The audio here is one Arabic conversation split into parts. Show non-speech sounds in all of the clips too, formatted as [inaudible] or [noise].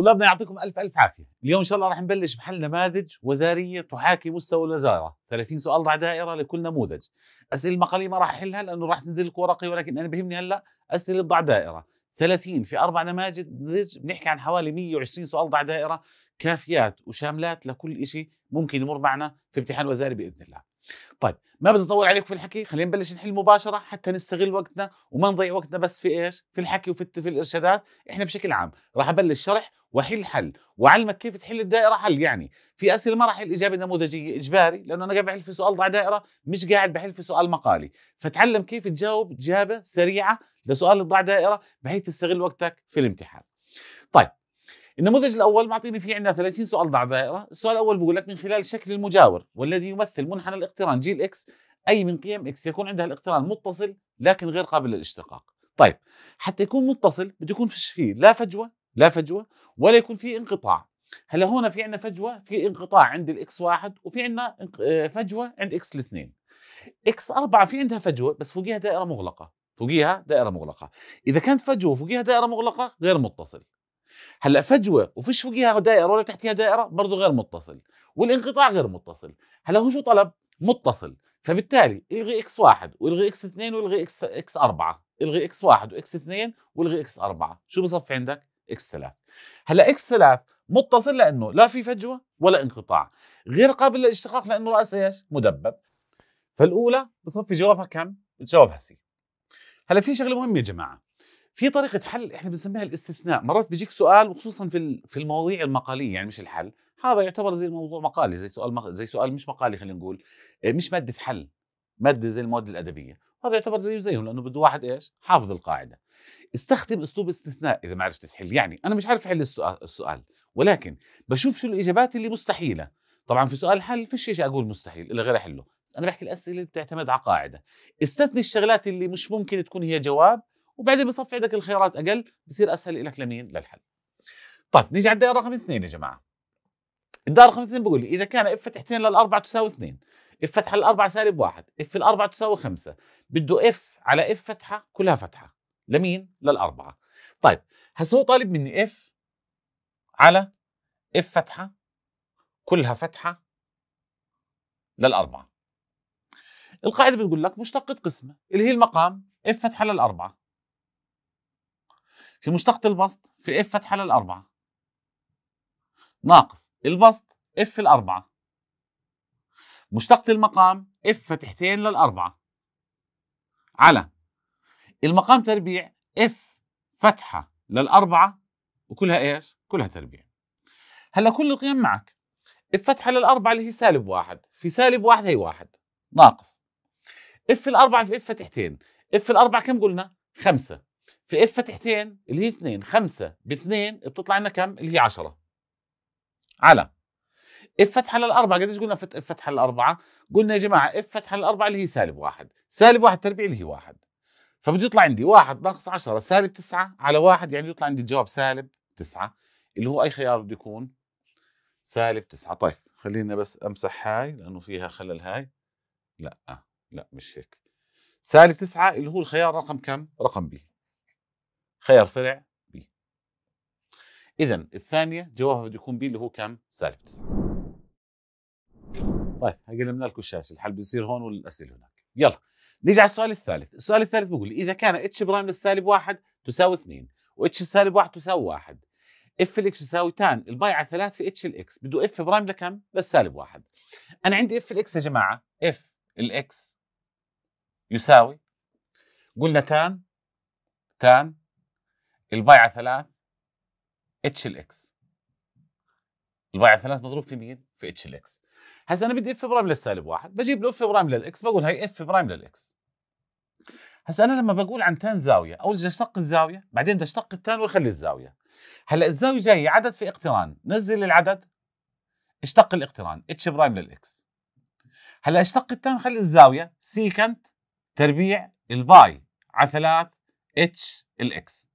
طلابنا يعطيكم الف الف عافيه اليوم ان شاء الله راح نبلش بحل نماذج وزاريه تحاكي مستوى الوزاره 30 سؤال ضع دائره لكل نموذج اسئله المقالي ما راح احلها لانه راح تنزل لك ورقي ولكن انا بهمني هلا اسئله ضع دائره 30 في اربع نماذج بنحكي عن حوالي 120 سؤال ضع دائره كافيات وشاملات لكل شيء ممكن يمر معنا في امتحان وزاري باذن الله طيب ما بدي اطول عليكم في الحكي خلينا نبلش نحل مباشره حتى نستغل وقتنا وما نضيع وقتنا بس في ايش في الحكي وفي في الارشادات احنا بشكل عام راح ابلش شرح وحل حل وعلمك كيف تحل الدائره حل يعني في اسئله ما راح الاجابه نموذجيه اجباري لانه انا قاعد بحل في سؤال ضع دائره مش قاعد بحل في سؤال مقالي فتعلم كيف تجاوب اجابه سريعه لسؤال الضع دائره بحيث تستغل وقتك في الامتحان طيب النموذج الاول معطيني فيه عندنا 30 سؤال ضع دائره السؤال الاول بيقول لك من خلال شكل المجاور والذي يمثل منحنى الاقتران جي إكس اي من قيم اكس يكون عندها الاقتران متصل لكن غير قابل للاشتقاق طيب حتى يكون متصل بده يكون فيه لا فجوه لا فجوه ولا يكون في انقطاع هلا هون في عندنا فجوه في انقطاع عند الاكس واحد وفي عندنا آه، فجوه عند اكس الاثنين اكس أربعة في عندها فجوه بس فوقيها دائره مغلقه فوقيها دائره مغلقه اذا كانت فجوه فوقيها دائره مغلقه غير متصل هلا فجوه وفيش فوقيها دائره ولا تحتها دائره برضه غير متصل والانقطاع غير متصل هلا هو شو طلب متصل فبالتالي الغي اكس واحد والغي اكس اثنين والغي اكس اكس اربعه الغي اكس واحد واكس اثنين والغي اكس اربعه شو بصفي عندك اكس 3 هلا اكس 3 متصل لانه لا في فجوه ولا انقطاع غير قابل للاشتقاق لانه راس ايش مدبب فالاولى بصفي جوابها كم جوابها سي هلا في شغله مهمه يا جماعه في طريقه حل احنا بنسميها الاستثناء مرات بيجيك سؤال وخصوصا في في المواضيع المقاليه يعني مش الحل هذا يعتبر زي موضوع مقالي زي سؤال مق... زي سؤال مش مقالي خلينا نقول إيه، مش ماده حل ماده زي المواد الادبيه هذا يعتبر زيه زيهم لانه بده واحد ايش حافظ القاعده استخدم اسلوب استثناء اذا ما عرفت تحل يعني انا مش عارف احل السؤال ولكن بشوف شو الاجابات اللي مستحيله طبعا في سؤال الحل فيش شيء اقول مستحيل الا غير احله بس انا بحكي الاسئله اللي بتعتمد على قاعده استثني الشغلات اللي مش ممكن تكون هي جواب وبعدين بصفي عندك الخيارات اقل بصير اسهل لك لمين للحل طيب نيجي على الدائره رقم اثنين يا جماعه الدائره رقم اثنين بقول لي اذا كان اف تحتين للاربعه تساوي اثنين اف فتحه الاربعه سالب واحد اف الاربعه تساوي خمسة بده اف على اف فتحه كلها فتحه لمين للاربعه طيب هسه هو طالب مني اف على اف فتحه كلها فتحه للاربعه القاعده بتقول لك مشتقه قسمه اللي هي المقام اف فتحه للاربعه في مشتقة البسط في اف فتحة للأربعة ناقص البسط اف الأربعة مشتقة المقام اف فتحتين للأربعة على المقام تربيع اف فتحة للأربعة وكلها ايش؟ كلها تربيع هلا كل القيم معك اف فتحة للأربعة اللي هي سالب واحد في سالب واحد هي واحد ناقص اف الأربعة في اف فتحتين اف الأربعة كم قلنا؟ خمسة في اف فتحتين اللي هي اثنين خمسة باثنين بتطلع لنا كم؟ اللي هي عشرة على اف فتحه للاربعه قديش قلنا اف فتحه للاربعه؟ قلنا يا جماعه اف فتحه للاربعه اللي هي سالب واحد، سالب واحد تربيع اللي هي واحد. فبده يطلع عندي واحد ناقص 10 سالب 9 على واحد يعني يطلع عندي الجواب سالب 9 اللي هو اي خيار بده يكون؟ سالب 9 طيب خلينا بس امسح هاي لانه فيها خلل هاي لا لا مش هيك سالب 9 اللي هو الخيار رقم كم؟ رقم بي خيار فرع بي اذا الثانيه جوابها بده يكون بي اللي هو كم؟ سالب 9 طيب قلنا لكم الشاشه الحل بيصير هون والاسئله هناك يلا نيجي على السؤال الثالث السؤال الثالث بيقول اذا كان اتش برايم للسالب واحد تساوي 2 واتش السالب واحد تساوي واحد اف الاكس تساوي تان الباي على 3 في اتش الاكس بده اف برايم لكم للسالب واحد انا عندي اف الاكس يا جماعه اف الاكس يساوي قلنا تان تان الباي على 3 اتش الاكس الباي على 3 مضروب في مين في اتش الاكس هسا انا بدي اف برايم للسالب واحد بجيب له اف برايم للاكس بقول هي اف برايم للاكس هسا انا لما بقول عن تان زاويه اول بدي اشتق الزاويه بعدين بدي اشتق التان واخلي الزاويه هلا الزاويه جايه عدد في اقتران نزل العدد اشتق الاقتران اتش برايم للاكس هلا اشتق التان خلي الزاويه سيكنت تربيع الباي على 3 اتش الاكس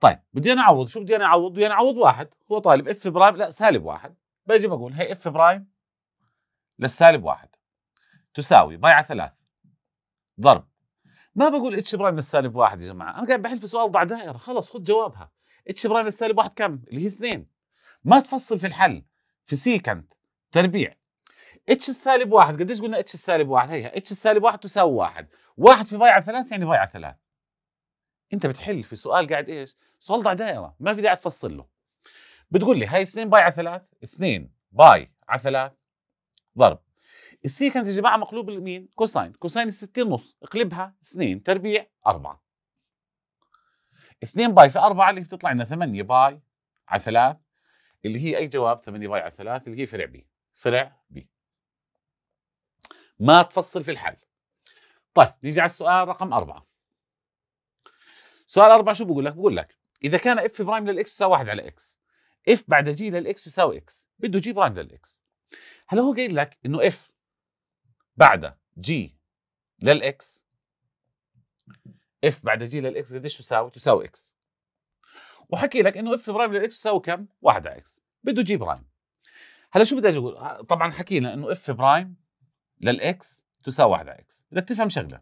طيب بدي انا اعوض شو بدي انا اعوض بدي انا اعوض واحد هو طالب اف برايم لا سالب واحد باجي بقول هي اف برايم للسالب واحد تساوي باي على ثلاث ضرب ما بقول اتش برايم للسالب واحد يا جماعه انا قاعد بحل في سؤال ضع دائره خلص خذ جوابها اتش برايم للسالب واحد كم اللي هي اثنين ما تفصل في الحل في سيكنت تربيع اتش السالب واحد قديش قلنا اتش السالب واحد هيها اتش السالب واحد تساوي واحد واحد في باي على ثلاث يعني باي على ثلاث انت بتحل في سؤال قاعد ايش سؤال ضع دائره ما في داعي تفصل له بتقول لي هاي 2 باي على 3 2 باي على 3 ضرب السي كانت يا جماعه مقلوب لمين؟ كوساين، كوساين 60 نص اقلبها 2 تربيع 4 2 باي في 4 اللي هي بتطلع لنا 8 باي على 3 اللي هي اي جواب 8 باي على 3 اللي هي فرع بي، فرع بي ما تفصل في الحل طيب نيجي على السؤال رقم 4 سؤال 4 شو بقول لك؟ بقول لك اذا كان اف برايم للاكس يساوي 1 على اكس اف بعد جي للاكس يساوي اكس بده جي برايم للاكس هلا هو قايل لك انه اف بعد جي للاكس اف بعد جي للاكس قديش تساوي؟ تساوي اكس وحكي لك انه اف برايم للاكس تساوي كم؟ 1 على اكس بده جي برايم هلا شو بدي اقول؟ آه، طبعا حكينا انه اف برايم للاكس تساوي 1 على اكس بدك تفهم شغله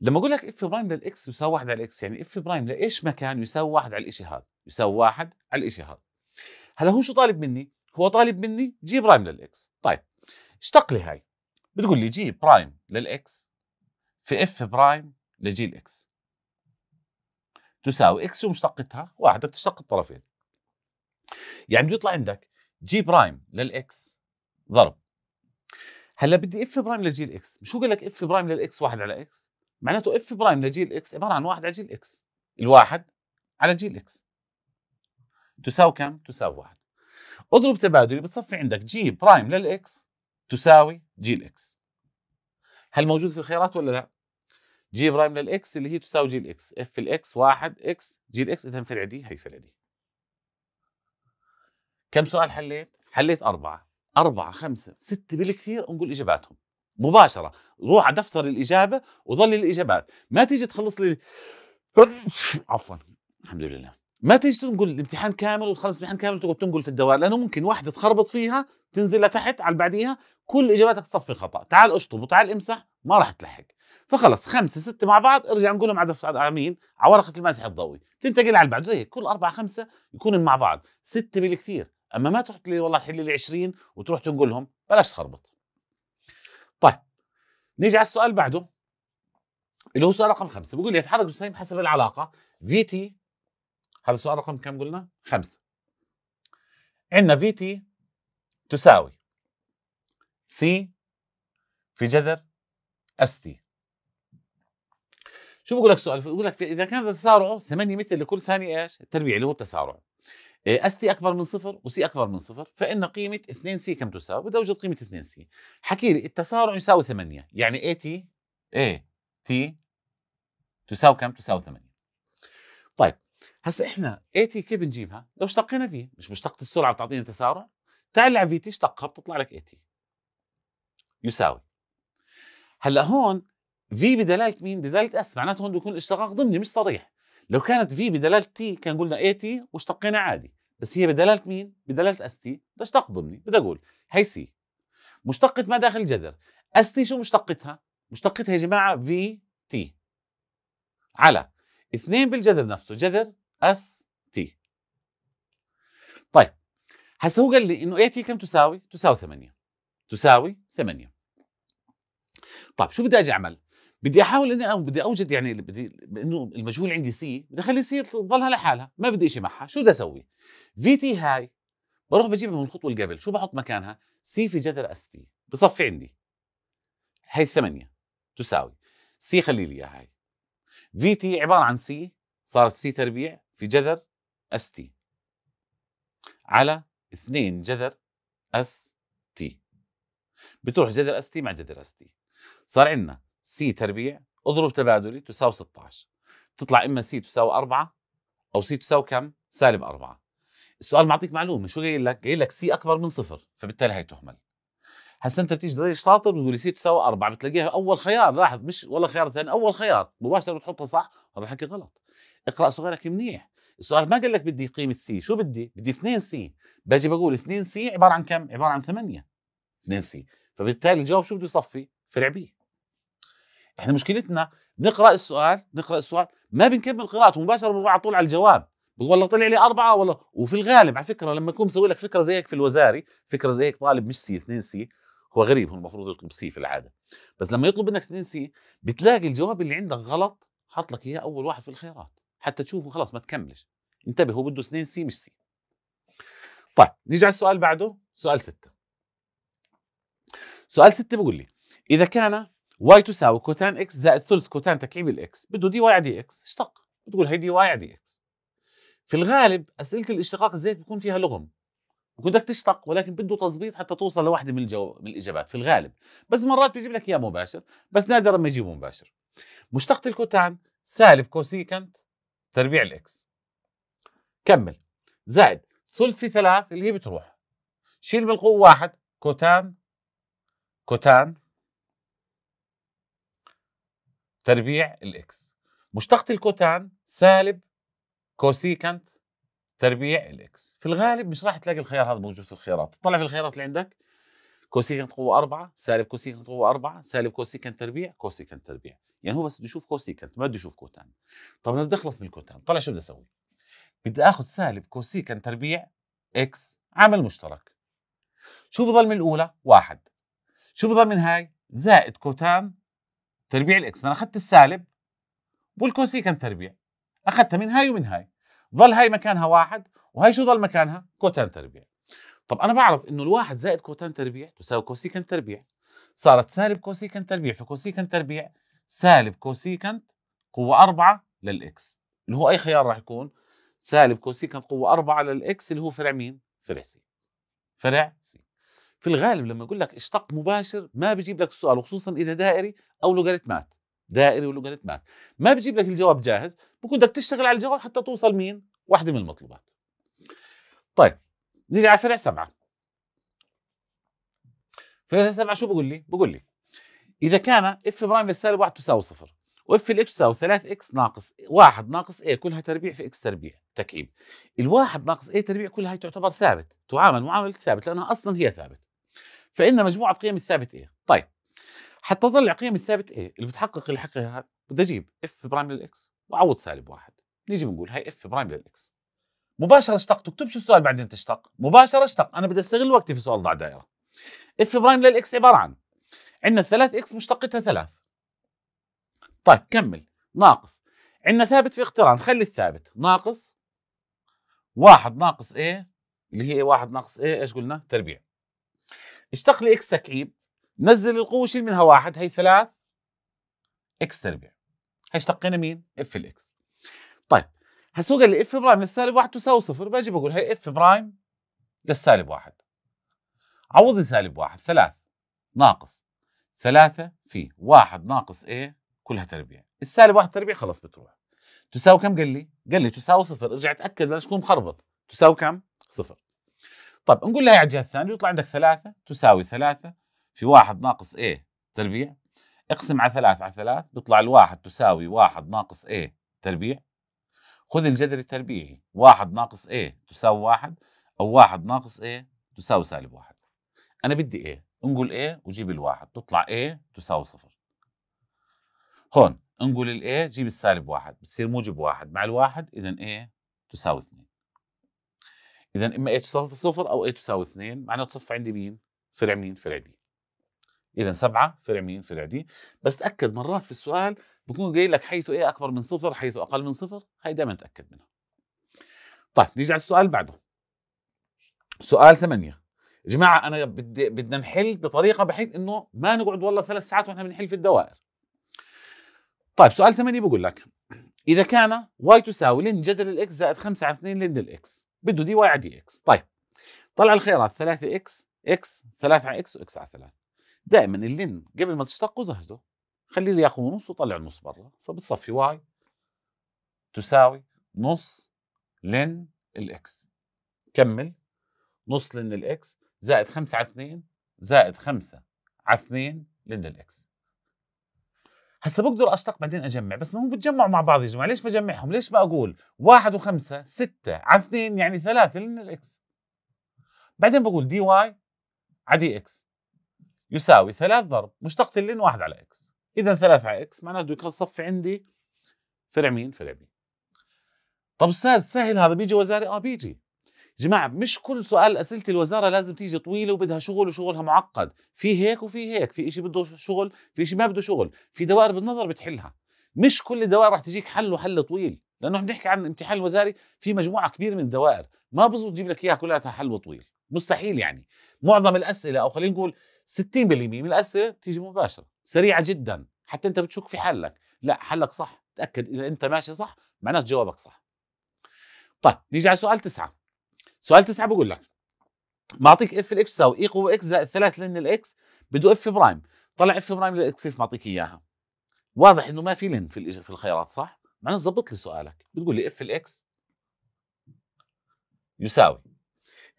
لما اقول لك اف برايم للاكس يساوي 1 على اكس يعني اف برايم لايش مكان يساوي 1 على الشيء هذا يساوي 1 على الشيء هذا هلا هو شو طالب مني هو طالب مني جي برايم للاكس طيب اشتق لي هاي بتقول لي جي برايم للاكس في اف برايم لجي الاكس تساوي اكس ومشتقتها واحده تشتق الطرفين يعني بده يطلع عندك جي برايم للاكس ضرب هلا بدي اف برايم لجي الاكس مش هو قال لك اف برايم للاكس واحد على اكس معناته اف برايم لجي الاكس عباره عن واحد على جي الاكس الواحد على جي الاكس تساوي كم تساوي واحد اضرب تبادلي بتصفي عندك جي برايم للاكس تساوي جي الاكس هل موجود في الخيارات ولا لا؟ جي برايم للاكس اللي هي تساوي جي الاكس اف الاكس 1 اكس جي الاكس اذا فرع دي هي فرع دي كم سؤال حليت؟ حليت أربعة أربعة خمسة ستة بالكثير نقول إجاباتهم مباشرة روح على دفتر الإجابة وظل الإجابات ما تيجي تخلص لي [laughs] عفوا الحمد لله ما تيجي تنقل الامتحان كامل وتخلص الامتحان كامل وتقعد تنقل في الدوائر لانه ممكن واحده تخربط فيها تنزل لتحت على بعديها كل اجاباتك تصفي خطا تعال اشطب وتعال امسح ما راح تلحق فخلص خمسه سته مع بعض ارجع نقولهم على على مين على ورقه الماسح الضوئي تنتقل على بعض زي كل اربعه خمسه يكونوا مع بعض سته بالكثير اما ما تروح لي والله حل لي 20 وتروح تنقلهم بلاش تخربط طيب نيجي على السؤال بعده اللي هو سؤال رقم خمسة بيقول لي يتحرك جسيم حسب العلاقة في تي هذا السؤال رقم كم قلنا؟ خمسة عندنا في تي تساوي سي في جذر اس تي شو بقول لك سؤال؟ بقول لك اذا كان تسارعه 8 متر لكل ثانيه ايش؟ التربيع اللي هو التسارع اس إيه، تي اكبر من صفر وسي اكبر من صفر فان قيمه 2 سي كم تساوي؟ بدي اوجد قيمه 2 سي حكي لي التسارع يساوي 8 يعني اي تي اي تي تساوي كم؟ تساوي 8 هسا احنا اي تي كيف بنجيبها؟ لو اشتقينا في مش مشتقة السرعه بتعطينا تسارع تعال في تي اشتقها بتطلع لك اي تي يساوي هلا هون في بدلاله مين؟ بدلاله اس معناته هون بيكون الاشتقاق ضمني مش صريح لو كانت في بدلاله تي كان قلنا اي تي واشتقينا عادي بس هي بدلاله مين؟ بدلاله اس تي بدها اشتق ضمني بدي اقول هي سي مشتقة ما داخل الجذر اس تي شو مشتقتها؟ مشتقتها يا جماعه في تي على اثنين بالجذر نفسه جذر اس تي طيب هسه هو قال لي انه اي تي كم تساوي؟ تساوي 8 تساوي 8 طيب شو بدي اجي اعمل؟ بدي احاول اني أو بدي اوجد يعني بدي انه المجهول عندي سي بدي اخلي سي تضلها لحالها ما بدي شيء معها شو بدي اسوي في تي هاي بروح بجيبها من الخطوه اللي قبل شو بحط مكانها سي في جذر اس تي بصفي عندي هي الثمانيه تساوي سي خلي لي اياها هاي في تي عباره عن سي صارت سي تربيع في جذر اس تي على 2 جذر اس تي بتروح جذر اس تي مع جذر اس تي صار عندنا سي تربيع اضرب تبادلي تساوي 16 بتطلع اما سي تساوي 4 او سي تساوي كم؟ سالب 4 السؤال معطيك معلومه شو قايل لك؟ قايل لك سي اكبر من صفر فبالتالي هي تهمل هسا انت بتيجي شاطر بتقول سي تساوي 4 بتلاقيها اول خيار لاحظ مش ولا خيار ثاني اول خيار مباشره بتحطها صح هذا الحكي غلط اقرا صغيرك منيح السؤال ما قال لك بدي قيمه سي شو بدي بدي 2 سي باجي بقول 2 سي عباره عن كم عباره عن 8 2 سي فبالتالي الجواب شو بده يصفي فرع بي احنا مشكلتنا نقرا السؤال نقرا السؤال ما بنكمل قراءته مباشره بنروح على طول على الجواب والله طلع لي أربعة والله وفي الغالب على فكرة لما يكون مسوي لك فكرة زي هيك في الوزاري فكرة زي هيك طالب مش سي 2 سي هو غريب هو المفروض يطلب سي في العادة بس لما يطلب منك 2 سي بتلاقي الجواب اللي عندك غلط حط لك إياه أول واحد في الخيارات حتى تشوفه خلاص ما تكملش انتبه هو بده 2 سي مش سي طيب نيجي على السؤال بعده سؤال ستة سؤال ستة بقول لي اذا كان واي تساوي كوتان اكس زائد ثلث كوتان تكعيب الاكس بده دي واي على دي اكس اشتق بتقول هي دي واي على دي اكس في الغالب اسئله الاشتقاق زيك بيكون فيها لغم بكون بدك تشتق ولكن بده تظبيط حتى توصل لوحدة من الجو من الاجابات في الغالب بس مرات بيجيب لك اياه مباشر بس نادرا ما يجيبه مباشر مشتقة الكوتان سالب كوسيكنت تربيع الاكس كمل زائد ثلثي ثلاث اللي هي بتروح شيل بالقوة واحد كوتان كوتان تربيع الاكس مشتقة الكوتان سالب كوسيكنت تربيع الاكس في الغالب مش راح تلاقي الخيار هذا موجود في الخيارات تطلع في الخيارات اللي عندك كوسيكنت قوة 4 سالب كوسيكنت قوة 4 سالب كوسيكنت تربيع كوسيكنت تربيع يعني هو بس بده يشوف كوسيكنت ما بده يشوف كوتان طب انا بدي اخلص من الكوتان طلع شو بدي اسوي بدي اخذ سالب كوسيكنت تربيع اكس عامل مشترك شو بضل من الاولى واحد شو بضل من هاي زائد كوتان تربيع الاكس ما انا اخذت السالب والكوسيكنت تربيع اخذتها من هاي ومن هاي ظل هاي مكانها واحد وهي شو ظل مكانها كوتان تربيع طب انا بعرف انه الواحد زائد كوتان تربيع تساوي كوسيكنت تربيع صارت سالب كوسيكنت تربيع فكوسيكنت تربيع سالب كوسيكنت قوة 4 للإكس اللي هو أي خيار راح يكون سالب كوسيكنت قوة 4 للإكس اللي هو فرع مين؟ فرع سي فرع سي في الغالب لما يقول لك اشتق مباشر ما بيجيب لك السؤال وخصوصا إذا دائري أو لوغاريتمات دائري ولوغاريتمات ما بيجيب لك الجواب جاهز بكون بدك تشتغل على الجواب حتى توصل مين؟ واحدة من المطلوبات طيب نيجي على فرع سبعة فرع سبعة شو بقول لي؟ بقول لي إذا كان اف برايم للسالب 1 تساوي صفر واف الاكس تساوي 3 اكس ناقص 1 ناقص اي كلها تربيع في اكس تربيع تكعيب الواحد ناقص اي تربيع كلها هي تعتبر ثابت تعامل معامله ثابت لانها اصلا هي ثابت فان مجموعه قيم الثابت ايه طيب حتى اطلع قيم الثابت ايه اللي بتحقق الحقيقه هذا بدي اجيب اف برايم للاكس واعوض سالب واحد نيجي بنقول هي اف برايم للاكس مباشره اشتق تكتبش السؤال بعدين تشتق مباشره اشتق انا بدي استغل وقتي في سؤال ضع دائره اف برايم للاكس عباره عن عندنا الثلاث اكس مشتقتها ثلاث طيب كمل ناقص عندنا ثابت في اقتران خلي الثابت ناقص واحد ناقص ايه اللي هي واحد ناقص ايه ايش قلنا تربيع اشتق لي اكس تكعيب نزل القوة شيل منها واحد هي ثلاث اكس تربيع هي اشتقينا مين؟ اف الاكس طيب هسوق لي اف برايم للسالب واحد تساوي صفر باجي بقول هي اف برايم للسالب واحد عوض سالب واحد ثلاث ناقص 3 في 1 ناقص A كلها تربيع السالب 1 تربيع خلص بتروح تساوي كم قال لي؟ قال لي تساوي صفر ارجع تأكد بلاش تكون مخربط تساوي كم؟ صفر طب نقول لها على الجهه الثانيه يطلع عندك 3 تساوي 3 في 1 ناقص A تربيع اقسم على 3 على 3 بيطلع الواحد تساوي 1 ناقص A تربيع خذ الجذر التربيعي 1 ناقص A تساوي 1 أو 1 ناقص A تساوي سالب 1 أنا بدي إيه انقل A وجيب الواحد تطلع A تساوي صفر هون انقل ال A جيب السالب واحد بتصير موجب واحد مع الواحد إذا A تساوي اثنين إذا إما A تساوي صفر أو A تساوي اثنين معناه تصف عندي مين؟ فرع مين؟ فرع دي إذا سبعة فرع مين؟ فرع دي بس تأكد مرات في السؤال بكون قايل لك حيث A أكبر من صفر حيث أقل من صفر هي دائما تأكد منها طيب نيجي على السؤال بعده سؤال ثمانية يا جماعه انا بدي بدنا نحل بطريقه بحيث انه ما نقعد والله ثلاث ساعات واحنا بنحل في الدوائر طيب سؤال ثمانية بقول لك اذا كان واي تساوي لن جذر الاكس زائد 5 على 2 لن الاكس بده دي واي على دي اكس طيب طلع الخيارات 3 اكس اكس 3 على اكس واكس على 3 دائما اللن قبل ما تشتقه زهده خليه لي ياخذ نص وطلع النص برا فبتصفي واي تساوي نص لن الاكس كمل نص لن الاكس زائد 5 على 2 زائد 5 على 2 ضد الاكس هسا بقدر اشتق بعدين اجمع بس ما هم بتجمعوا مع بعض يا جماعه ليش بجمعهم ليش بقول 1 و5 6 على 2 يعني 3 لان الاكس بعدين بقول دي واي على دي اكس يساوي 3 ضرب مشتقة لين 1 على اكس اذا 3 على اكس معناته بده يصفي عندي فرع مين فرع بي طب استاذ سهل هذا بيجي وزاري اه بيجي جماعة مش كل سؤال أسئلة الوزارة لازم تيجي طويلة وبدها شغل وشغلها معقد في هيك وفي هيك في إشي بده شغل في إشي ما بده شغل في دوائر بالنظر بتحلها مش كل الدوائر رح تجيك حل وحل طويل لأنه بنحكي عن الامتحان الوزاري في مجموعة كبيرة من الدوائر ما بزبط تجيب لك إياها كلها حل وطويل مستحيل يعني معظم الأسئلة أو خلينا نقول 60% من الأسئلة تيجي مباشرة سريعة جدا حتى أنت بتشك في حلك لا حلك صح تأكد إذا أنت ماشي صح معناته جوابك صح طيب نيجي على سؤال تسعة سؤال تسعة بقول لك معطيك اف الاكس تساوي اي e قوه اكس زائد 3 لن الاكس بده اف برايم طلع اف برايم للاكس كيف معطيك اياها واضح انه ما في لن في في الخيارات صح معناته ظبط لي سؤالك بتقول لي اف الاكس يساوي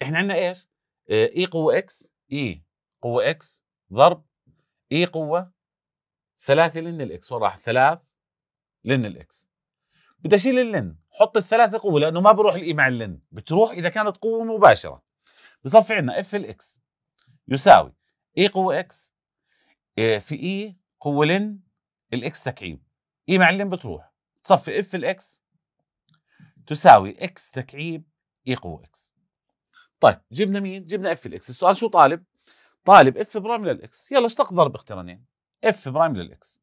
احنا عندنا ايش اي آه، e قوه اكس اي e قوه اكس ضرب اي قوه 3 لن الاكس وراح 3 لن الاكس بدي اشيل اللن حط الثلاثه قوه لانه ما بروح الاي مع اللن بتروح اذا كانت قوه مباشره بصفي عندنا اف الاكس يساوي اي قوه اكس إيه، في اي e قوه لن الاكس تكعيب اي e مع اللن بتروح تصفي اف الاكس تساوي اكس تكعيب اي e قوه اكس طيب جبنا مين جبنا اف الاكس السؤال شو طالب طالب اف برايم للاكس يلا اشتق ضرب اقترانين اف برايم للاكس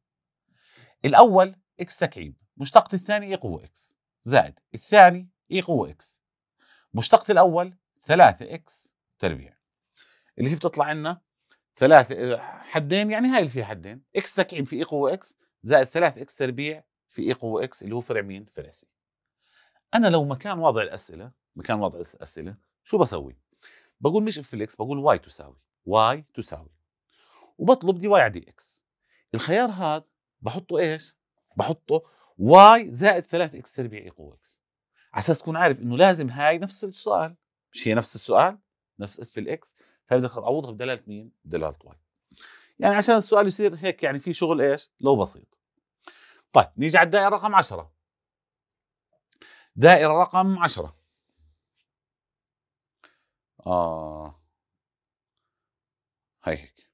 الاول اكس تكعيب مشتقة الثاني إي e قوة إكس زائد الثاني إي e قوة إكس مشتقة الأول 3 إكس تربيع اللي هي بتطلع عنا ثلاثة حدين يعني هاي اللي فيها حدين إكس تكعيب في إي e قوة إكس زائد 3 إكس تربيع في إي قوة إكس اللي هو فرع مين؟ فرع سي أنا لو مكان وضع الأسئلة مكان وضع الأسئلة شو بسوي؟ بقول مش اف الاكس بقول واي تساوي واي تساوي وبطلب دي واي على دي اكس الخيار هذا بحطه ايش؟ بحطه واي زائد 3 اكس تربيع يقو اكس على اساس تكون عارف انه لازم هاي نفس السؤال مش هي نفس السؤال نفس اف الاكس فبدك تعوضها بدلاله مين؟ بدلاله واي يعني عشان السؤال يصير هيك يعني في شغل ايش؟ لو بسيط طيب نيجي على الدائره رقم 10 دائره رقم 10 اه هي هيك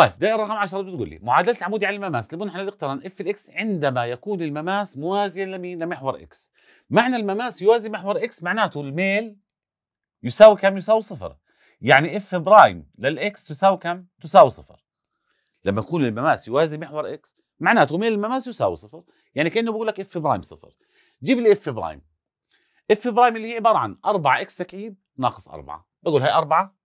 طيب دائره رقم 10 طيب، بتقول لي معادله العمودي يعني على المماس لمنحنى الاقتران اف الاكس عندما يكون المماس موازيا لمين لمحور اكس معنى المماس يوازي محور اكس معناته الميل يساوي كم يساوي صفر يعني اف برايم للاكس تساوي كم تساوي صفر لما يكون المماس يوازي محور اكس معناته ميل المماس يساوي صفر يعني كانه بقول لك اف برايم صفر جيب لي اف برايم اف برايم اللي هي عباره عن 4 اكس تكعيب ناقص 4 بقول هي 4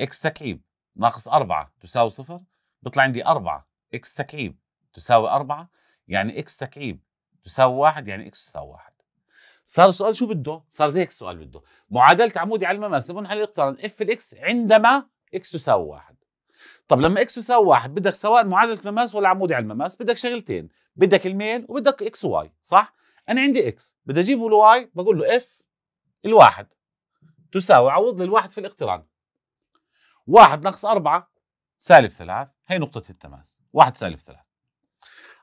اكس تكعيب ناقص 4 تساوي صفر بيطلع عندي 4 اكس تكعيب تساوي 4 يعني اكس تكعيب تساوي 1 يعني اكس تساوي 1 صار السؤال شو بده؟ صار زي هيك السؤال بده معادلة عمودي على المماس لمنحنى الاقتران اف الاكس عندما اكس تساوي 1 طب لما اكس يساوي 1 بدك سواء معادلة مماس ولا عمودي على المماس بدك شغلتين بدك الميل وبدك اكس واي صح؟ انا عندي اكس بدي اجيبه لواي بقول له اف الواحد تساوي عوض لي الواحد في الاقتران واحد ناقص أربعة سالب ثلاث هي نقطة التماس واحد سالب ثلاث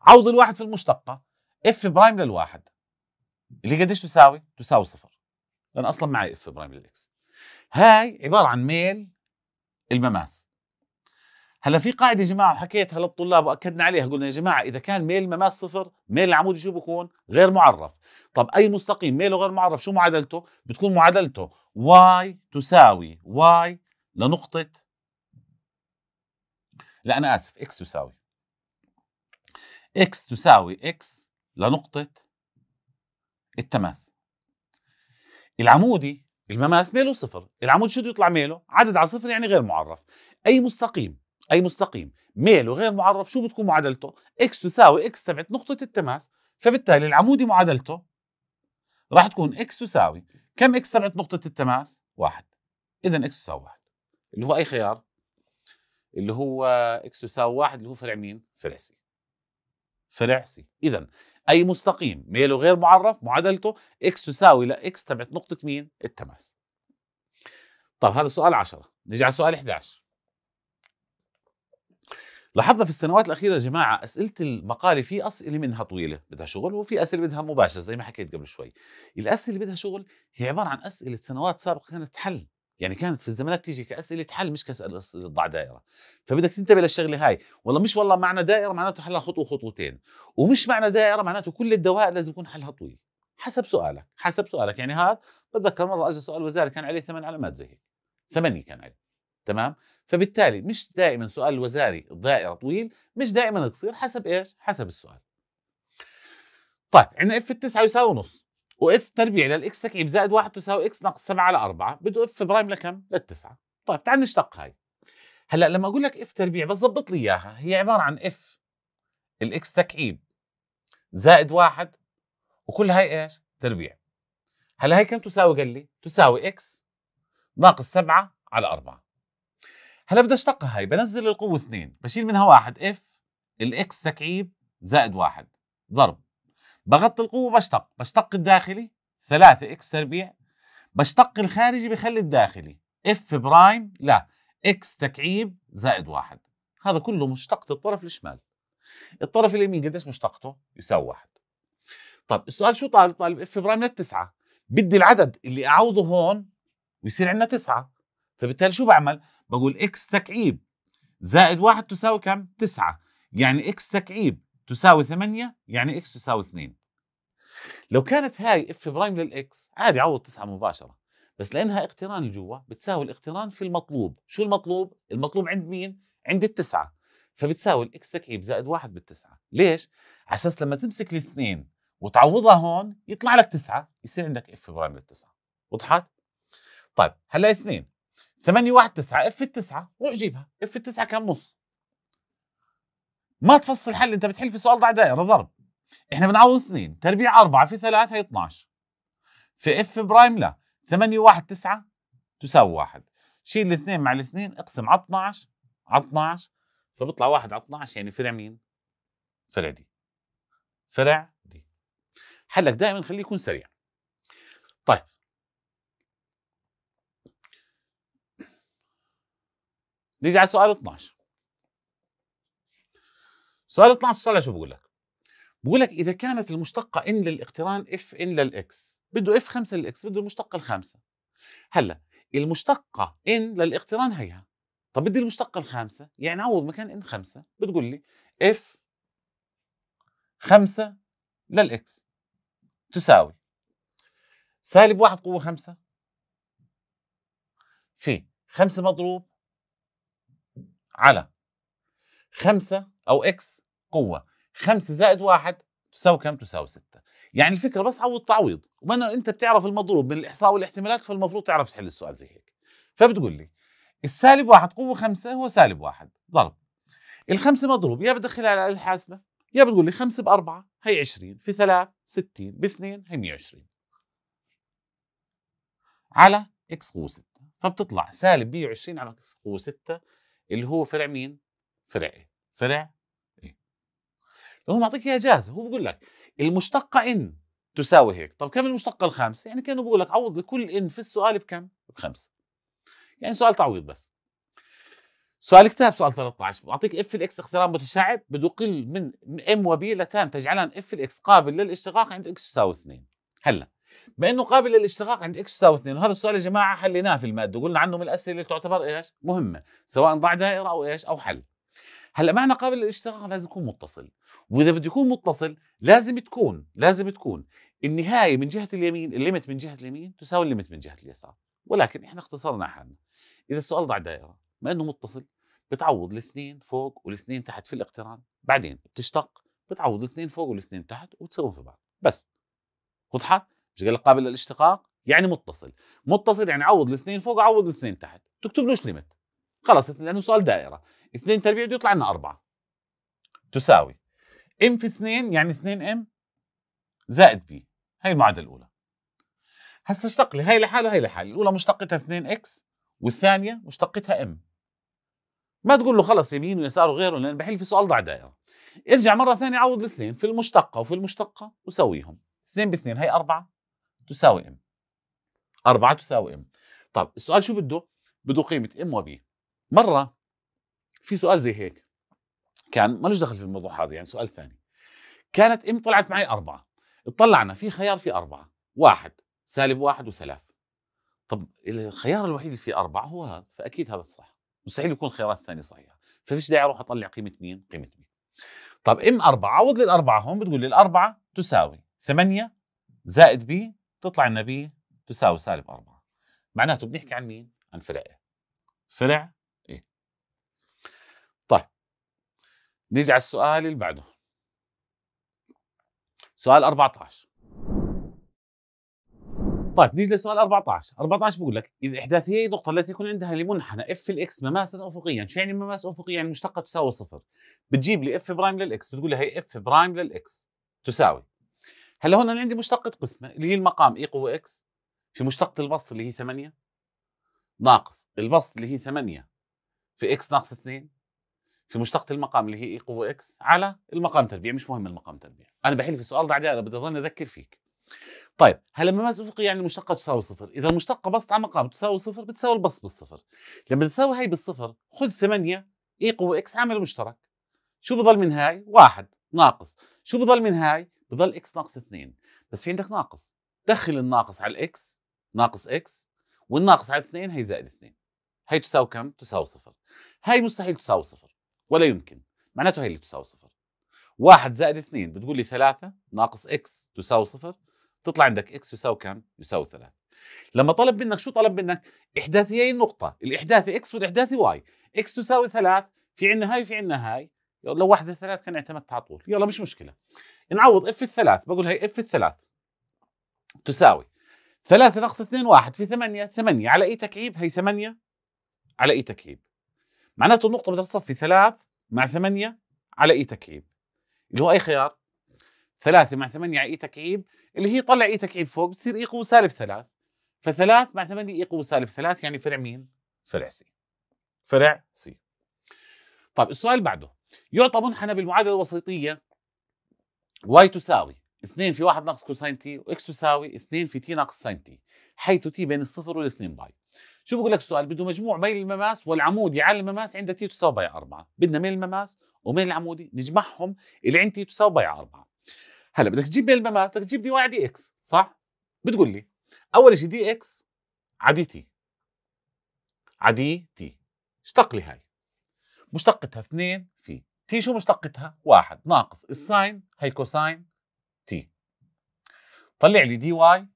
عوض الواحد في المشتقة اف برايم للواحد اللي قديش تساوي؟ تساوي صفر لأن أصلا معي اف برايم للإكس هاي عبارة عن ميل المماس هلا في قاعدة يا جماعة حكيتها للطلاب وأكدنا عليها قلنا يا جماعة إذا كان ميل المماس صفر ميل العمود شو بكون؟ غير معرف طب أي مستقيم ميله غير معرف شو معادلته؟ بتكون معادلته واي تساوي واي لنقطة لا أنا آسف إكس تساوي إكس تساوي إكس لنقطة التماس العمودي المماس ميله صفر العمود شو بده يطلع ميله عدد على صفر يعني غير معرف أي مستقيم أي مستقيم ميله غير معرف شو بتكون معادلته إكس تساوي إكس تبعت نقطة التماس فبالتالي العمودي معادلته راح تكون إكس تساوي كم إكس تبعت نقطة التماس واحد إذا إكس تساوي واحد اللي هو اي خيار اللي هو اكس تساوي واحد اللي هو فرع مين؟ فرع سي فرع سي اذا اي مستقيم ميله غير معرف معادلته اكس تساوي لاكس تبعت نقطه مين؟ التماس طب هذا سؤال 10 نجي على سؤال 11 لاحظنا في السنوات الأخيرة يا جماعة أسئلة المقالة في أسئلة منها طويلة بدها شغل وفي أسئلة بدها مباشرة زي ما حكيت قبل شوي الأسئلة اللي بدها شغل هي عبارة عن أسئلة سنوات سابقة كانت تحل يعني كانت في الزمانات تيجي كاسئله حل مش كاسئله تضع دائره فبدك تنتبه للشغله هاي والله مش والله معنى دائره معناته حلها خطوه خطوتين ومش معنى دائره معناته كل الدوائر لازم يكون حلها طويل حسب سؤالك حسب سؤالك يعني هذا بتذكر مره اجى سؤال وزاري كان عليه ثمان علامات زي هيك ثمانيه كان عليه تمام فبالتالي مش دائما سؤال الوزاري الدائره طويل مش دائما قصير حسب ايش حسب السؤال طيب عندنا اف التسعه يساوي نص واف تربيع للاكس تكعيب زائد 1 تساوي اكس ناقص 7 على 4 بده اف برايم لكم؟ للتسعه طيب تعال نشتق هاي هلا لما اقول لك اف تربيع بس ظبط لي اياها هي عباره عن اف الاكس تكعيب زائد 1 وكل هاي ايش؟ تربيع هلا هي كم تساوي قال لي؟ تساوي اكس ناقص 7 على 4 هلا بدي اشتقها هاي بنزل القوة 2 بشيل منها واحد اف الاكس تكعيب زائد واحد ضرب بغطي القوه بشتق بشتق الداخلي 3 اكس تربيع بشتق الخارجي بخلي الداخلي اف برايم لا اكس تكعيب زائد واحد هذا كله مشتقة الطرف الشمال الطرف اليمين قديش مشتقته يساوي واحد طب السؤال شو طالب طالب اف برايم للتسعة بدي العدد اللي اعوضه هون ويصير عندنا تسعة فبالتالي شو بعمل بقول اكس تكعيب زائد واحد تساوي كم تسعة يعني اكس تكعيب تساوي 8 يعني اكس تساوي 2 لو كانت هاي اف برايم للاكس عادي عوض 9 مباشره بس لانها اقتران لجوا بتساوي الاقتران في المطلوب شو المطلوب المطلوب عند مين عند التسعة فبتساوي الاكس تكعيب زائد واحد بالتسعة ليش على اساس لما تمسك الاثنين وتعوضها هون يطلع لك تسعة يصير عندك اف برايم للتسعة وضحت طيب هلا اثنين 8 1 9 اف التسعة روح جيبها اف التسعة كم نص ما تفصل حل انت بتحل في سؤال ضع دائره ضرب احنا بنعوض اثنين تربيع اربعه في ثلاثه هي 12 في اف برايم لا 8 1 9 تساوي 1 شيل الاثنين مع الاثنين اقسم على 12 على 12 فبيطلع 1 على 12 يعني فرع مين؟ فرع دي فرع دي حلك دائما خليه يكون سريع طيب نيجي على سؤال 12 سؤال 12 شو بقول لك بقول لك اذا كانت المشتقه ان للاقتران اف ان للاكس بده اف 5 للاكس بده المشتقه الخامسه هلا المشتقه ان للاقتران هيها طب بدي المشتقه الخامسه يعني عوض مكان ان 5 بتقول لي اف 5 للاكس تساوي سالب 1 قوه 5 في 5 مضروب على 5 او اكس قوه 5 زائد 1 تساوي كم؟ تساوي 6 يعني الفكره بس عوض تعويض وما انت بتعرف المضروب من الاحصاء والاحتمالات فالمفروض تعرف تحل السؤال زي هيك فبتقول لي السالب 1 قوه 5 هو سالب 1 ضرب الخمسه مضروب يا بدخلها على الاله الحاسبه يا بتقول لي 5 بأربعة هي 20 في 3 60 باثنين هي 120 على اكس قوة 6 فبتطلع سالب 120 على اكس قوة 6 اللي هو فرع مين؟ فرع ايه؟ فرع هو معطيك اياها جاهزه هو بقول لك المشتقه ان تساوي هيك طب كم المشتقه الخامسه يعني كانه بقول لك عوض لكل ان في السؤال بكم بخمسه يعني سؤال تعويض بس سؤال كتاب سؤال 13 بعطيك اف الاكس اقتران متشعب بده يقل من ام وبي لتان تجعلان اف الاكس قابل للاشتقاق عند اكس تساوي 2 هلا بما انه قابل للاشتقاق عند اكس تساوي 2 وهذا السؤال يا جماعه حليناه في الماده وقلنا عنه من الاسئله اللي تعتبر ايش مهمه سواء ضع دائره او ايش او حل هلا معنى قابل للاشتقاق لازم يكون متصل واذا بده يكون متصل لازم تكون لازم تكون النهايه من جهه اليمين الليمت من جهه اليمين تساوي الليمت من جهه اليسار ولكن احنا اختصرنا حالنا اذا السؤال ضع دائره ما انه متصل بتعوض الاثنين فوق والاثنين تحت في الاقتران بعدين بتشتق بتعوض الاثنين فوق والاثنين تحت وبتصيرون في بعض بس وضحت مش قال قابل للاشتقاق يعني متصل متصل يعني عوض الاثنين فوق عوض الاثنين تحت تكتبلوش ليمت خلص لانه سؤال دائره اثنين تربيع بده يطلع لنا اربعه تساوي ام في 2 يعني 2 ام زائد بي هي المعادله الاولى هسا اشتق لي هي لحالها هي لحالها الاولى مشتقتها 2 اكس والثانيه مشتقتها ام ما تقول له خلص يمين ويسار وغيره لان بحل في سؤال ضع دائره ارجع مره ثانيه عوض الاثنين في المشتقه وفي المشتقه وسويهم 2 2 هي 4 تساوي ام 4 تساوي ام طب السؤال شو بده بده قيمه ام وبي مره في سؤال زي هيك كان مالوش دخل في الموضوع هذا يعني سؤال ثاني كانت ام طلعت معي اربعه اطلعنا في خيار في اربعه واحد سالب واحد وثلاث طب الخيار الوحيد اللي فيه اربعه هو هذا فاكيد هذا صح مستحيل يكون خيارات ثانيه صحيحه ففيش داعي اروح اطلع قيمه مين قيمه مين طب ام أربعة عوض لي الأربعة هون بتقول لي الأربعة تساوي ثمانية زائد بي تطلع لنا بي تساوي سالب أربعة معناته بنحكي عن مين؟ عن فرع فرع نيجي على السؤال اللي بعده سؤال 14 طيب نيجي لسؤال 14 14 بقول لك اذا احداثيه نقطه التي يكون عندها لمنحنى اف الاكس مماسا افقيا شو يعني مماس افقي يعني مشتقه تساوي صفر بتجيب لي اف برايم للاكس بتقول لي هي اف برايم للاكس تساوي هلا هون انا عندي مشتقه قسمه اللي هي المقام اي e قوه اكس في مشتقه البسط اللي هي 8 ناقص البسط اللي هي 8 في اكس ناقص 2 في مشتقة المقام اللي هي اي قوة اكس على المقام تربيع مش مهم المقام تربيع انا بحل في السؤال ده انا بدي اظن اذكر فيك طيب هلا لما ماس افقي يعني المشتقه تساوي صفر، اذا المشتقه بسط على مقام تساوي صفر بتساوي البسط بالصفر. لما تساوي هي بالصفر خذ 8 اي قوه اكس عامل مشترك. شو بضل من هاي؟ واحد ناقص، شو بضل من هاي؟ بضل اكس ناقص اثنين، بس في عندك ناقص، دخل الناقص على الاكس ناقص اكس والناقص على اثنين هي زائد اثنين. هي تساوي كم؟ تساوي صفر. هي مستحيل تساوي صفر. ولا يمكن معناته هي اللي تساوي صفر واحد زائد اثنين بتقول لي ثلاثة ناقص اكس تساوي صفر تطلع عندك اكس يساوي كم؟ يساوي ثلاثة لما طلب منك شو طلب منك؟ احداثيي النقطة الاحداثي اكس والاحداثي واي اكس تساوي ثلاث في عنا هاي في عنا هاي لو واحدة ثلاث كان اعتمدت على طول يلا مش مشكلة نعوض اف الثلاث بقول هاي اف الثلاث تساوي ثلاثة ناقص اثنين واحد في ثمانية ثمانية على اي تكعيب هي ثمانية على اي تكعيب معناته النقطه بدها تصفي ثلاث مع ثمانية على اي تكعيب اللي هو اي خيار ثلاثة مع ثمانية على اي تكعيب اللي هي طلع اي تكعيب فوق بتصير اي قوة سالب ثلاث فثلاث مع ثمانية اي قوة سالب ثلاث يعني فرع مين؟ فرع سي فرع سي طيب السؤال بعده يعطى منحنى بالمعادلة الوسيطية y تساوي 2 في 1 ناقص كوساين تي واكس تساوي 2 في تي ناقص ساين تي حيث تي بين الصفر والاثنين باي شو بقول لك السؤال بده مجموع ميل المماس والعمودي على المماس عند تي تساوي باي 4 بدنا ميل المماس وميل العمودي نجمعهم اللي عند تي تساوي باي 4 هلا بدك تجيب ميل المماس بدك تجيب دي واي دي اكس صح بتقول لي اول شيء دي اكس عدي تي عدي تي اشتق لي هاي مشتقتها 2 في تي شو مشتقتها واحد ناقص الساين هي كوساين تي طلع لي دي واي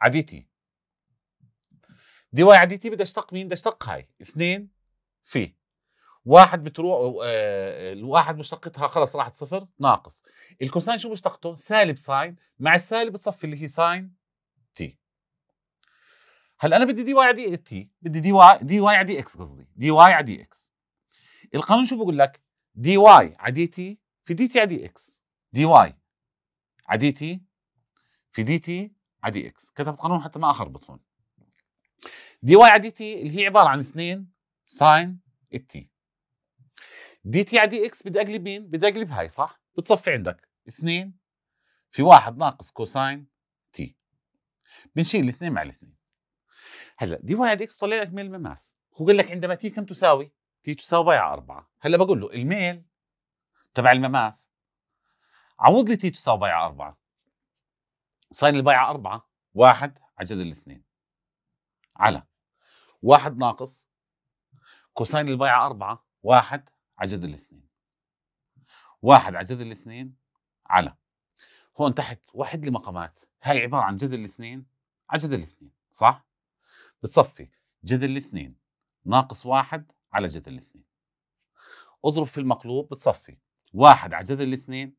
عدي تي دي واي تي بدي اشتق مين بدي اشتق هاي اثنين في واحد بتروح آه الواحد آه، مشتقتها خلص راحت صفر ناقص الكوساين شو مشتقته سالب ساين مع السالب بتصفي اللي هي ساين تي هلا انا بدي دي واي دي تي بدي دي واي دي واي على دي اكس قصدي دي واي على دي اكس القانون شو بقول لك دي واي عدي تي في دي تي عدي اكس دي واي عدي تي في دي تي عدي اكس كتب قانون حتى ما اخربط هون دي واي على دي تي اللي هي عباره عن 2 ساين التي دي تي على دي اكس بدي اقلب مين؟ بدي اقلب هاي صح؟ بتصفي عندك 2 في 1 ناقص كوساين تي بنشيل الاثنين مع الاثنين هلا دي واي على دي اكس طلع لك ميل مماس هو قال لك عندما تي كم تساوي؟ تي تساوي باي على 4 هلا بقول له الميل تبع المماس عوض لي تي تساوي باي على 4 ساين الباي على 4 1 على جذر الاثنين على واحد ناقص كوساين البيعة أربعة واحد على جذر الاثنين واحد على جذر الاثنين على هون تحت واحد لمقامات هاي عبارة عن جذر الاثنين على جذر الاثنين صح؟ بتصفي جذر الاثنين ناقص واحد على جذر الاثنين اضرب في المقلوب بتصفي واحد على جذر الاثنين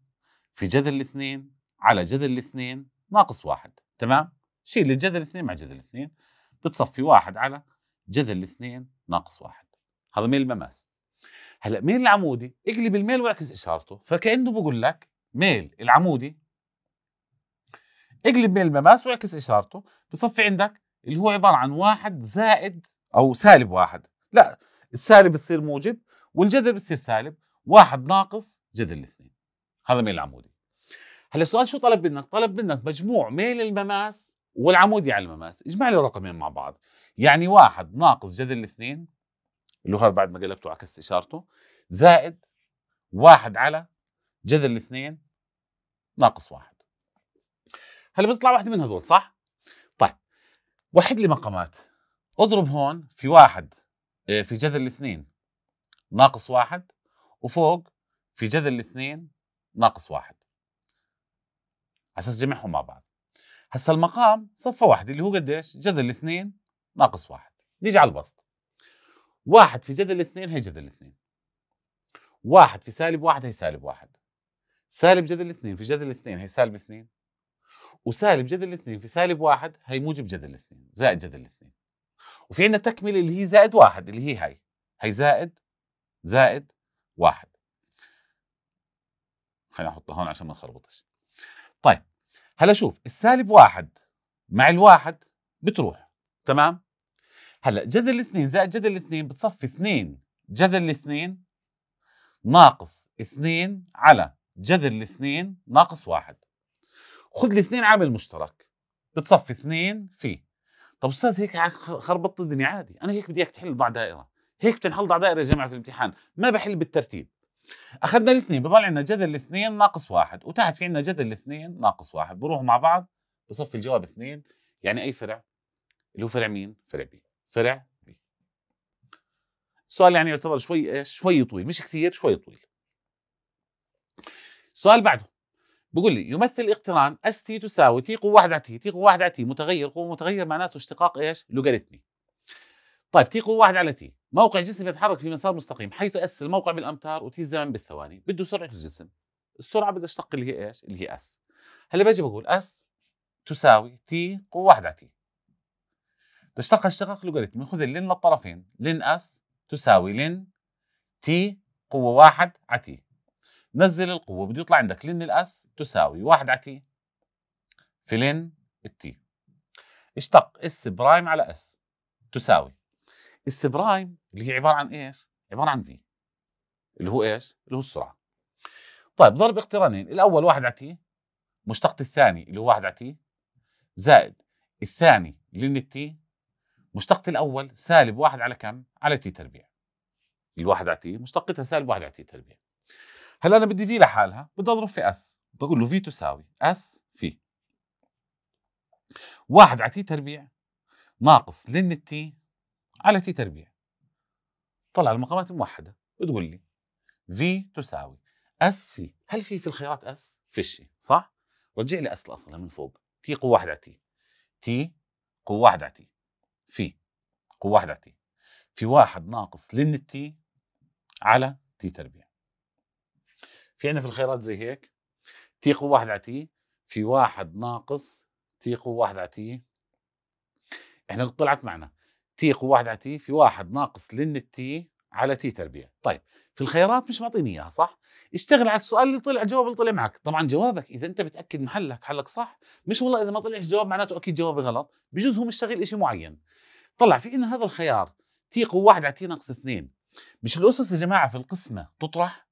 في جذر الاثنين على جذر الاثنين ناقص واحد تمام؟ شيل الجذر الاثنين مع جذر الاثنين بتصفي واحد على جذر الاثنين ناقص واحد هذا ميل المماس هلا ميل العمودي اقلب الميل واعكس اشارته فكانه بقول لك ميل العمودي اقلب ميل المماس واعكس اشارته بصفي عندك اللي هو عباره عن واحد زائد او سالب واحد لا السالب بتصير موجب والجذر بتصير سالب واحد ناقص جذر الاثنين هذا ميل العمودي هلا السؤال شو طلب منك؟ طلب منك مجموع ميل المماس والعمودي يعني على المماس اجمع لي رقمين مع بعض يعني واحد ناقص جذر الاثنين اللي هو بعد ما قلبته عكست اشارته زائد واحد على جذر الاثنين ناقص واحد هلا بيطلع واحد من هذول صح؟ طيب وحد لي مقامات اضرب هون في واحد آه، في جذر الاثنين ناقص واحد وفوق في جذر الاثنين ناقص واحد على اساس جمعهم مع بعض هسا المقام صفة واحد اللي هو قديش جذر الاثنين ناقص واحد نيجي على البسط واحد في جذر الاثنين هي جذر الاثنين واحد في سالب واحد هي سالب واحد سالب جذر الاثنين في جذر الاثنين هي سالب اثنين وسالب جذر الاثنين في سالب واحد هي موجب جذر الاثنين زائد جذر الاثنين وفي عندنا تكملة اللي هي زائد واحد اللي هي هاي هي زائد زائد واحد خلينا نحطها هون عشان ما نخربطش طيب هلا شوف السالب واحد مع الواحد بتروح تمام هلا جذر الاثنين زائد جذر الاثنين بتصفي اثنين جذر الاثنين ناقص اثنين على جذر الاثنين ناقص واحد خذ الاثنين عامل مشترك بتصفي اثنين فيه طب استاذ هيك خربطت الدنيا عادي انا هيك بدي اياك تحل ضع دائره هيك بتنحل ضع دائره يا جماعه في الامتحان ما بحل بالترتيب اخذنا الاثنين بضل عندنا جذر الاثنين ناقص واحد وتحت في عندنا جذر الاثنين ناقص واحد بروحوا مع بعض بصفي الجواب اثنين يعني اي فرع اللي هو فرع مين فرع بي فرع بي السؤال يعني يعتبر شوي ايش شوي طويل مش كثير شوي طويل السؤال بعده بقول لي يمثل اقتران اس تي تساوي تي قوه 1 على تي تي قوه 1 على تي متغير قوه متغير معناته اشتقاق ايش لوغاريتمي طيب تي قوه 1 على تي موقع الجسم يتحرك في مسار مستقيم حيث اس الموقع بالامتار وتي الزمن بالثواني بده سرعه الجسم السرعه بدي اشتق اللي هي ايش اللي هي اس هلا باجي بقول اس تساوي تي قوه 1 على تي تشتق اشتقاق لوغاريتم خذ اللين للطرفين لين اس تساوي لين تي قوه 1 على تي نزل القوه بده يطلع عندك لين الاس تساوي 1 على تي في لين التي اشتق اس برايم على اس تساوي اس برايم اللي هي عباره عن ايش؟ عباره عن في اللي هو ايش؟ اللي هو السرعه. طيب ضرب اقترانين، الاول واحد على تي مشتقة الثاني اللي هو واحد على تي زائد الثاني لن تي مشتقة الاول سالب واحد على كم؟ على تي تربيع. الواحد على تي مشتقتها سالب واحد على تي تربيع. هلا انا بدي في لحالها بدي اضرب في اس بقول له في تساوي اس في واحد على تي تربيع ناقص لن تي على تي تربيع طلع المقامات الموحده بتقول لي في تساوي اس في هل في في الخيارات اس فيش صح رجع لي اس الاصل من فوق تي قوه واحد على تي تي قوه واحد على تي في قوه واحد على تي في واحد ناقص لن تي على تي تربيع في عندنا في الخيارات زي هيك تي قوه واحد على تي في واحد ناقص تي قوه واحد على تي احنا طلعت معنا تي قوة واحد على تي في واحد ناقص لن التي على تي تربيع طيب في الخيارات مش معطيني اياها صح اشتغل على السؤال اللي طلع جواب اللي طلع معك طبعا جوابك اذا انت متاكد من حلك حلك صح مش والله اذا ما طلعش جواب معناته اكيد جوابي غلط بجوز هو مش شغال شيء معين طلع في ان هذا الخيار تي قوة واحد على تي ناقص اثنين مش الاسس يا جماعه في القسمه تطرح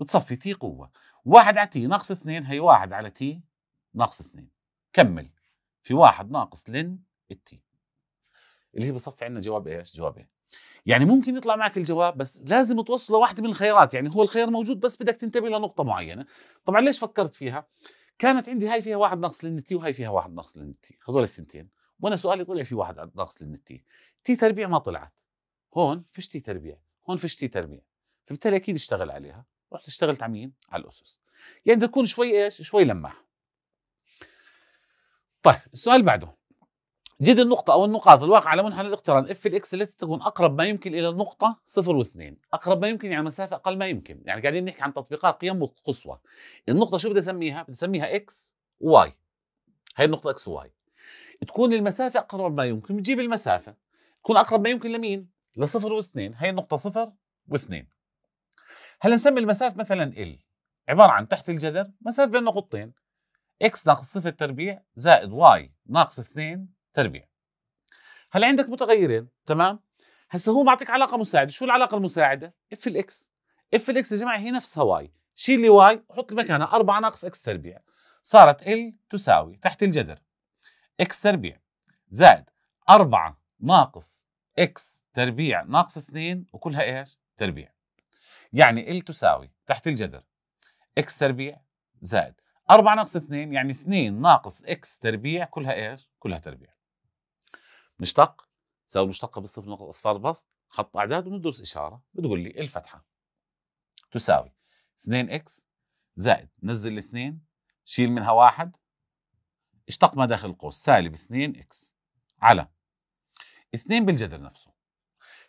بتصفي تي قوه واحد على تي ناقص اثنين هي واحد على تي ناقص اثنين كمل في واحد ناقص لن التي اللي هي بصفي عندنا جواب ايش؟ جواب ايه؟ يعني ممكن يطلع معك الجواب بس لازم توصله واحدة من الخيارات يعني هو الخيار موجود بس بدك تنتبه لنقطة معينة طبعا ليش فكرت فيها كانت عندي هاي فيها واحد ناقص للنتي وهاي فيها واحد ناقص للنتي هذول الثنتين وانا سؤالي طلع في واحد ناقص للنتي تي تربيع ما طلعت هون فيش تي تربيع هون فيش تي تربيع فبالتالي اكيد اشتغل عليها رحت اشتغلت على مين على الاسس يعني بدي شوي ايش شوي لماح طيب السؤال بعده جد النقطة أو النقاط الواقعة على منحنى الاقتران اف الاكس التي تكون أقرب ما يمكن إلى النقطة صفر واثنين أقرب ما يمكن يعني مسافة أقل ما يمكن يعني قاعدين نحكي عن تطبيقات قيم قصوى النقطة شو بدي أسميها؟ بدي أسميها اكس وواي هي النقطة اكس وواي تكون المسافة أقرب ما يمكن بتجيب المسافة تكون أقرب ما يمكن لمين؟ لصفر واثنين هي النقطة صفر واثنين هلا نسمي المسافة مثلا ال عبارة عن تحت الجذر مسافة بين نقطتين اكس ناقص صفر تربيع زائد واي ناقص اثنين تربيع هلا عندك متغيرين تمام هسه هو معطيك علاقه مساعده شو العلاقه المساعده اف الاكس اف الاكس يا جماعه هي نفسها واي شيل لي واي وحط مكانها 4 ناقص اكس تربيع صارت ال تساوي تحت الجذر اكس تربيع زائد 4 ناقص اكس تربيع ناقص 2 وكلها ايش؟ تربيع يعني ال تساوي تحت الجذر اكس تربيع زائد 4 ناقص 2 يعني 2 ناقص اكس تربيع كلها ايش؟ كلها تربيع مشتق تساوي مشتقه بالصفر نقطه اصفار البسط حط اعداد وندرس اشاره بتقول لي الفتحه تساوي 2 اكس زائد نزل الاثنين شيل منها واحد اشتق ما داخل القوس سالب 2 اكس على 2 بالجذر نفسه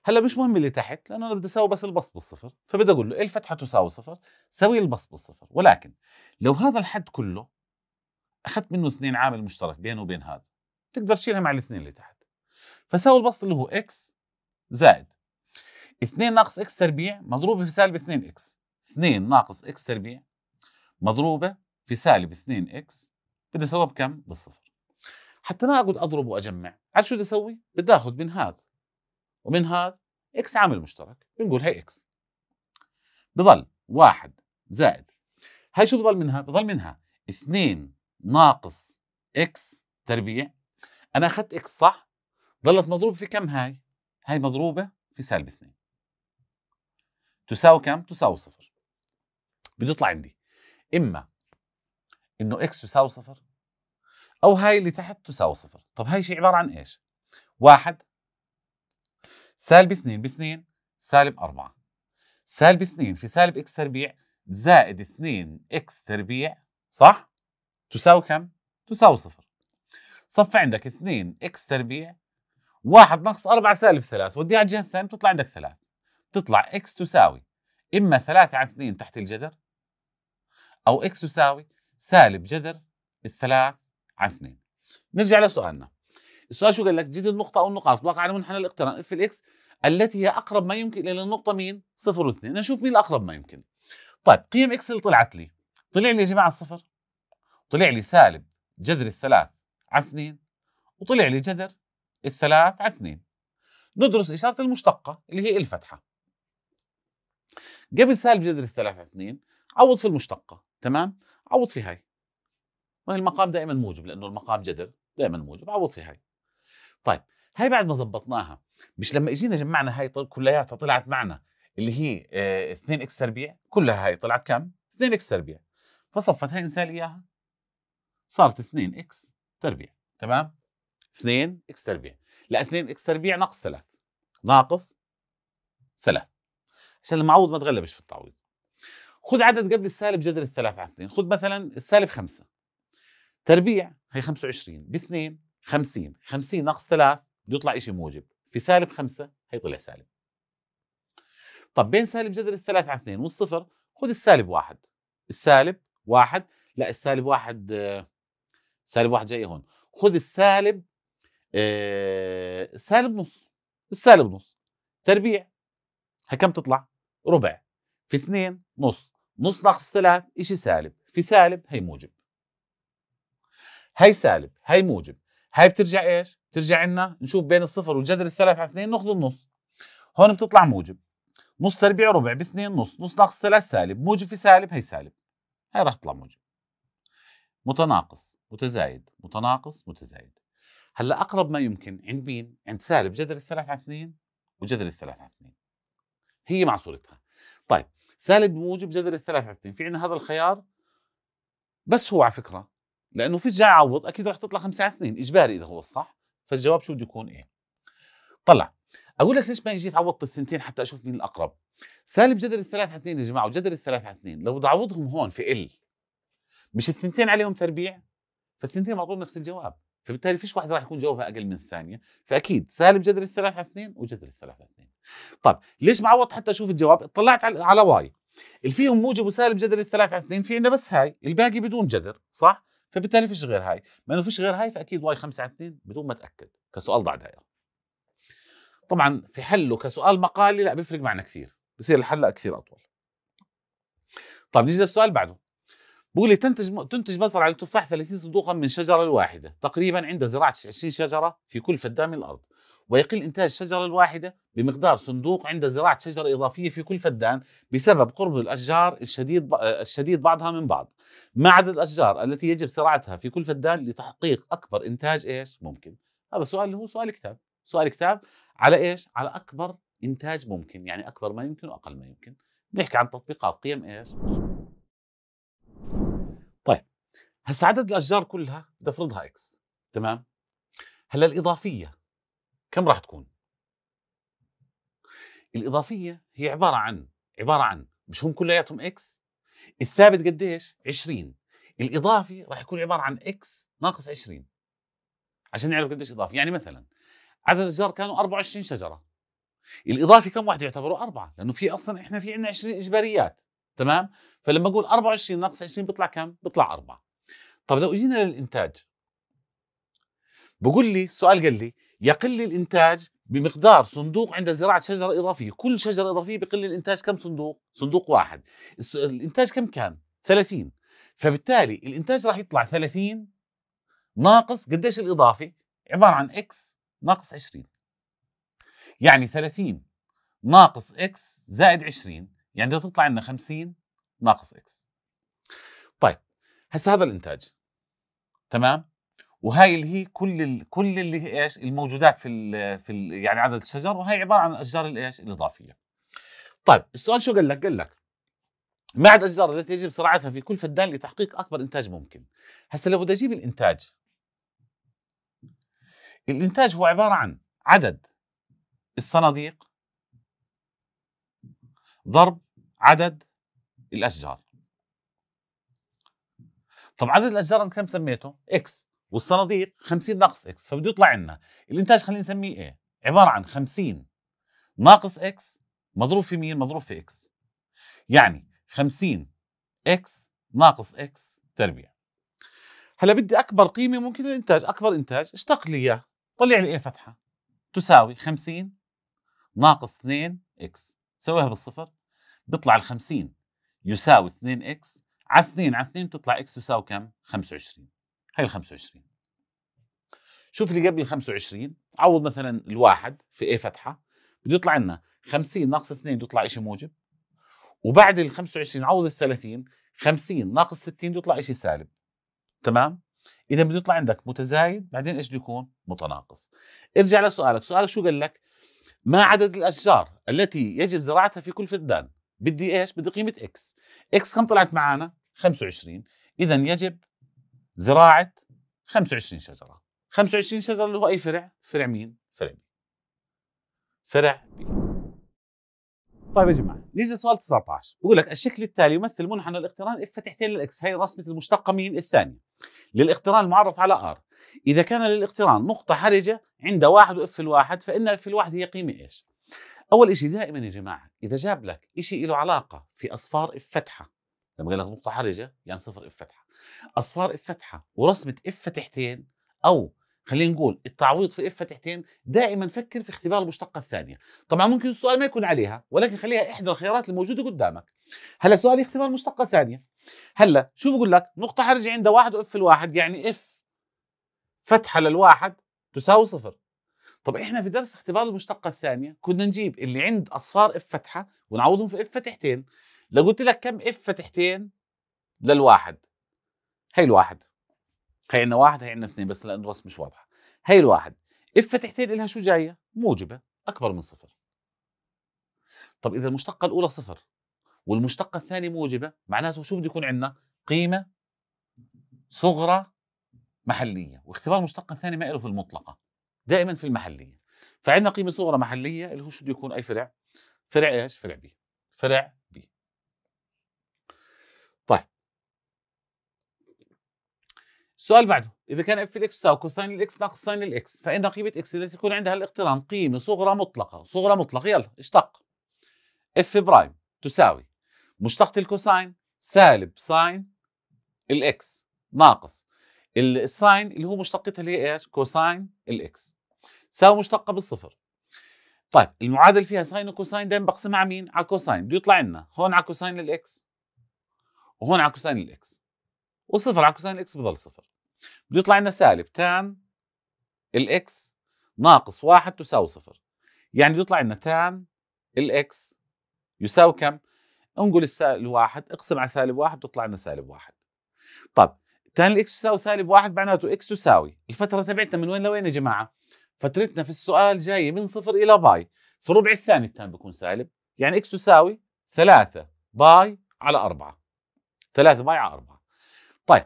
هلا مش مهم اللي تحت لانه انا بدي اساوي بس البسط بالصفر فبدي اقول له الفتحه تساوي صفر سوي البسط بالصفر ولكن لو هذا الحد كله اخذت منه اثنين عامل مشترك بينه وبين هذا تقدر تشيلها مع الاثنين اللي تحت فساوي البسط اللي هو اكس زائد 2 ناقص اكس تربيع مضروبه في سالب 2 اكس 2 ناقص اكس تربيع مضروبه في سالب 2 اكس بدي اسويها بكم؟ بالصفر حتى ما اقعد اضرب واجمع عارف شو بدي اسوي؟ بدي اخذ من هذا ومن هذا اكس عامل مشترك بنقول هي اكس بضل 1 زائد هاي شو بضل منها؟ بضل منها 2 ناقص اكس تربيع انا اخذت اكس صح ظلت مضروبة في كم هاي؟ هاي مضروبة في سالب 2 تساوي كم؟ تساوي صفر بده يطلع عندي إما إنه إكس تساوي صفر أو هاي اللي تحت تساوي صفر طب هاي شيء عبارة عن إيش؟ واحد سالب 2 باثنين سالب 4 سالب 2 في سالب إكس تربيع زائد 2 إكس تربيع صح؟ تساوي كم؟ تساوي صفر صف عندك 2 إكس تربيع واحد ناقص 4 سالب 3 وديها على الجهه الثانيه بتطلع عندك 3 بتطلع اكس تساوي اما 3 على 2 تحت الجذر او اكس تساوي سالب جذر الثلاث على 2 نرجع لسؤالنا السؤال شو قال لك جد النقطه او النقاط واقعه على منحنى الاقتران اف الاكس التي هي اقرب ما يمكن الى النقطه مين صفر واثنين نشوف مين الاقرب ما يمكن طيب قيم اكس اللي طلعت لي طلع لي يا جماعه الصفر طلع لي سالب جذر الثلاث على 2 وطلع لي جذر الثلاث على اثنين ندرس إشارة المشتقة اللي هي الفتحة قبل سالب جذر الثلاث على اثنين عوض في المشتقة تمام عوض في هاي وهي المقام دائما موجب لأنه المقام جذر دائما موجب عوض في هاي طيب هاي بعد ما زبطناها مش لما اجينا جمعنا هاي كلياتها طلعت معنا اللي هي 2 آه، اكس تربيع كلها هاي طلعت كم 2 اكس تربيع فصفت هاي انسان اياها صارت 2 اكس تربيع تمام 2 اكس تربيع لا 2 اكس تربيع ناقص 3 ناقص 3 عشان المعوض ما تغلبش في التعويض خذ عدد قبل السالب جذر الثلاث على 2 خذ مثلا السالب 5 تربيع هي 25 ب 2 50 50 ناقص 3 بده يطلع شيء موجب في سالب 5 هي طلع سالب طب بين سالب جذر الثلاث على 2 والصفر خذ السالب 1 السالب 1 لا السالب 1 آه، سالب 1 جاي هون خذ السالب آه، سالب نص السالب نص تربيع كم تطلع؟ ربع في اثنين نص نص ناقص ثلاث اشي سالب في سالب هي موجب هي سالب هي موجب هاي بترجع ايش؟ بترجع عنا نشوف بين الصفر والجذر الثلاث على اثنين ناخذ النص هون بتطلع موجب نص تربيع ربع باثنين نص نص ناقص ثلاث سالب موجب في سالب هي سالب هاي راح تطلع موجب متناقص متزايد متناقص متزايد هلا اقرب ما يمكن عند مين؟ عند سالب جذر الثلاث على اثنين وجذر الثلاث على اثنين هي مع صورتها طيب سالب موجب جذر الثلاث على اثنين في عندنا هذا الخيار بس هو على فكره لانه في جاي عوض اكيد رح تطلع خمسة على اثنين اجباري اذا هو الصح فالجواب شو بده يكون ايه طلع اقول لك ليش ما اجيت عوضت الثنتين حتى اشوف مين الاقرب سالب جذر الثلاث على اثنين يا جماعه وجذر الثلاث على اثنين لو بدي اعوضهم هون في ال مش الثنتين عليهم تربيع فالثنتين معطون نفس الجواب فبالتالي فيش واحد راح يكون جوابها اقل من الثانيه فاكيد سالب جذر الثلاثه اثنين وجذر الثلاثه اثنين طب ليش معوض حتى اشوف الجواب اطلعت على واي اللي فيهم موجب وسالب جذر الثلاثه اثنين في عندنا بس هاي الباقي بدون جذر صح فبالتالي فيش غير هاي ما انه فيش غير هاي فاكيد واي 5 على 2 بدون ما اتاكد كسؤال ضع دائره طبعا في حله كسؤال مقالي لا بيفرق معنا كثير بصير الحل كثير اطول طب نيجي للسؤال بعده بقول لي تنتج تنتج مزرعه التفاح 30 صندوقا من شجره واحده تقريبا عند زراعه 20 شجره في كل فدان من الارض ويقل إنتاج الشجرة الواحدة بمقدار صندوق عند زراعة شجرة إضافية في كل فدان بسبب قرب الأشجار الشديد الشديد بعضها من بعض ما عدد الأشجار التي يجب زراعتها في كل فدان لتحقيق أكبر إنتاج إيش ممكن هذا سؤال اللي هو سؤال كتاب سؤال كتاب على إيش على أكبر إنتاج ممكن يعني أكبر ما يمكن وأقل ما يمكن بنحكي عن تطبيقات قيم إيش هسا عدد الاشجار كلها بدي افرضها اكس تمام هلا الاضافيه كم راح تكون الاضافيه هي عباره عن عباره عن مش هم كلياتهم اكس الثابت قديش 20 الاضافي راح يكون عباره عن اكس ناقص 20 عشان نعرف قديش اضافي يعني مثلا عدد الاشجار كانوا 24 شجره الاضافي كم واحد يعتبروا اربعه لانه في اصلا احنا في عندنا 20 اجباريات تمام فلما اقول 24 ناقص 20 بيطلع كم بيطلع اربعه طب لو اجينا للانتاج بقول لي سؤال قال لي يقل الانتاج بمقدار صندوق عند زراعه شجره اضافيه، كل شجره اضافيه بقل الانتاج كم صندوق؟ صندوق واحد. الانتاج كم كان؟ 30 فبالتالي الانتاج راح يطلع 30 ناقص قديش الاضافي؟ عباره عن اكس ناقص 20 يعني 30 ناقص اكس زائد 20 يعني تطلع لنا 50 ناقص اكس طيب هسه هذا الانتاج تمام وهاي اللي هي كل ال... كل اللي هي ايش الموجودات في ال... في ال... يعني عدد الشجر وهي عباره عن الاشجار الايش الاضافيه طيب السؤال شو قال لك قال لك مع الاشجار التي يجب صراعتها في كل فدان لتحقيق اكبر انتاج ممكن هسه لو بدي اجيب الانتاج الانتاج هو عباره عن عدد الصناديق ضرب عدد الاشجار طب عدد الاشجار انا كم سميته؟ اكس والصناديق 50 ناقص اكس فبده يطلع لنا الانتاج خلينا نسميه ايه؟ عباره عن 50 ناقص اكس مضروب في مين؟ مضروب في اكس يعني 50 اكس ناقص اكس تربيع هلا بدي اكبر قيمه ممكن الانتاج اكبر انتاج اشتق لي اياه طلع لي ايه فتحه تساوي 50 ناقص 2 اكس سويها بالصفر بيطلع ال 50 يساوي 2 اكس على 2 على 2 بتطلع اكس تساوي كم؟ 25 هي ال 25 شوف اللي قبل ال 25 عوض مثلا الواحد في اي فتحه بده يطلع لنا 50 ناقص 2 بده يطلع شيء موجب وبعد ال 25 عوض ال 30 50 ناقص 60 بده يطلع شيء سالب تمام؟ اذا بده يطلع عندك متزايد بعدين ايش بده يكون؟ متناقص ارجع لسؤالك سؤالك شو قال لك؟ ما عدد الاشجار التي يجب زراعتها في كل فدان؟ بدي ايش؟ بدي قيمه اكس اكس كم طلعت معنا؟ 25 اذا يجب زراعه 25 شجره 25 شجره اللي هو اي فرع فرع مين فرع بي فرع بي طيب يا جماعه نيجي لسؤال 19 بقول لك الشكل التالي يمثل منحنى الاقتران اف تحتين للاكس هي رسمه المشتقه مين الثانيه للاقتران المعرف على ار اذا كان للاقتران نقطه حرجه عند واحد واف الواحد فان اف الواحد هي قيمه ايش؟ اول شيء دائما يا جماعه اذا جاب لك شيء له علاقه في اصفار اف فتحه لما قال لك نقطه حرجه يعني صفر اف فتحه اصفار اف فتحه ورسمه اف فتحتين او خلينا نقول التعويض في اف فتحتين دائما فكر في اختبار المشتقه الثانيه طبعا ممكن السؤال ما يكون عليها ولكن خليها احدى الخيارات الموجوده قدامك هلا سؤالي اختبار المشتقة الثانية هلا شو بقول لك نقطه حرجه عند واحد واف الواحد يعني اف فتحه للواحد تساوي صفر طب احنا في درس اختبار المشتقه الثانيه كنا نجيب اللي عند اصفار اف فتحه ونعوضهم في اف فتحتين لو قلت لك كم اف فتحتين للواحد هي الواحد هي عندنا واحد هي عندنا اثنين بس لان الرسم مش واضحه هي الواحد اف فتحتين لها شو جايه موجبه اكبر من صفر طب اذا المشتقه الاولى صفر والمشتقه الثانيه موجبه معناته شو بده يكون عندنا قيمه صغرى محليه واختبار المشتقه الثانيه ما له في المطلقه دائما في المحليه فعندنا قيمه صغرى محليه اللي هو شو بده يكون اي فرع فرع ايش فرع بي فرع السؤال بعده إذا كان اف الإكس تساوي كوساين الإكس ناقص ساين الإكس فإن قيمة إكس التي يكون عندها الاقتران قيمة صغرى مطلقة صغرى مطلقة يلا اشتق اف برايم تساوي مشتقة الكوساين سالب ساين الإكس ناقص الساين اللي هو مشتقتها اللي هي ايش؟ كوساين الإكس تساوي مشتقة بالصفر طيب المعادله فيها ساين وكوساين دايما بقسمها على مين؟ على كوساين بده يطلع لنا هون على كوساين الاكس وهون على كوساين الاكس وصفر على كوساين الاكس بضل صفر بده يطلع لنا سالب تان الاكس ناقص واحد تساوي صفر يعني بده يطلع لنا تان الاكس يساوي كم؟ انقل السالب واحد اقسم على سالب واحد بتطلع لنا سالب واحد طب تان الاكس يساوي سالب واحد معناته اكس تساوي الفترة تبعتنا من وين لوين يا جماعة؟ فترتنا في السؤال جاية من صفر إلى باي في الربع الثاني التان بيكون سالب يعني اكس تساوي ثلاثة باي على أربعة ثلاثة باي على أربعة طيب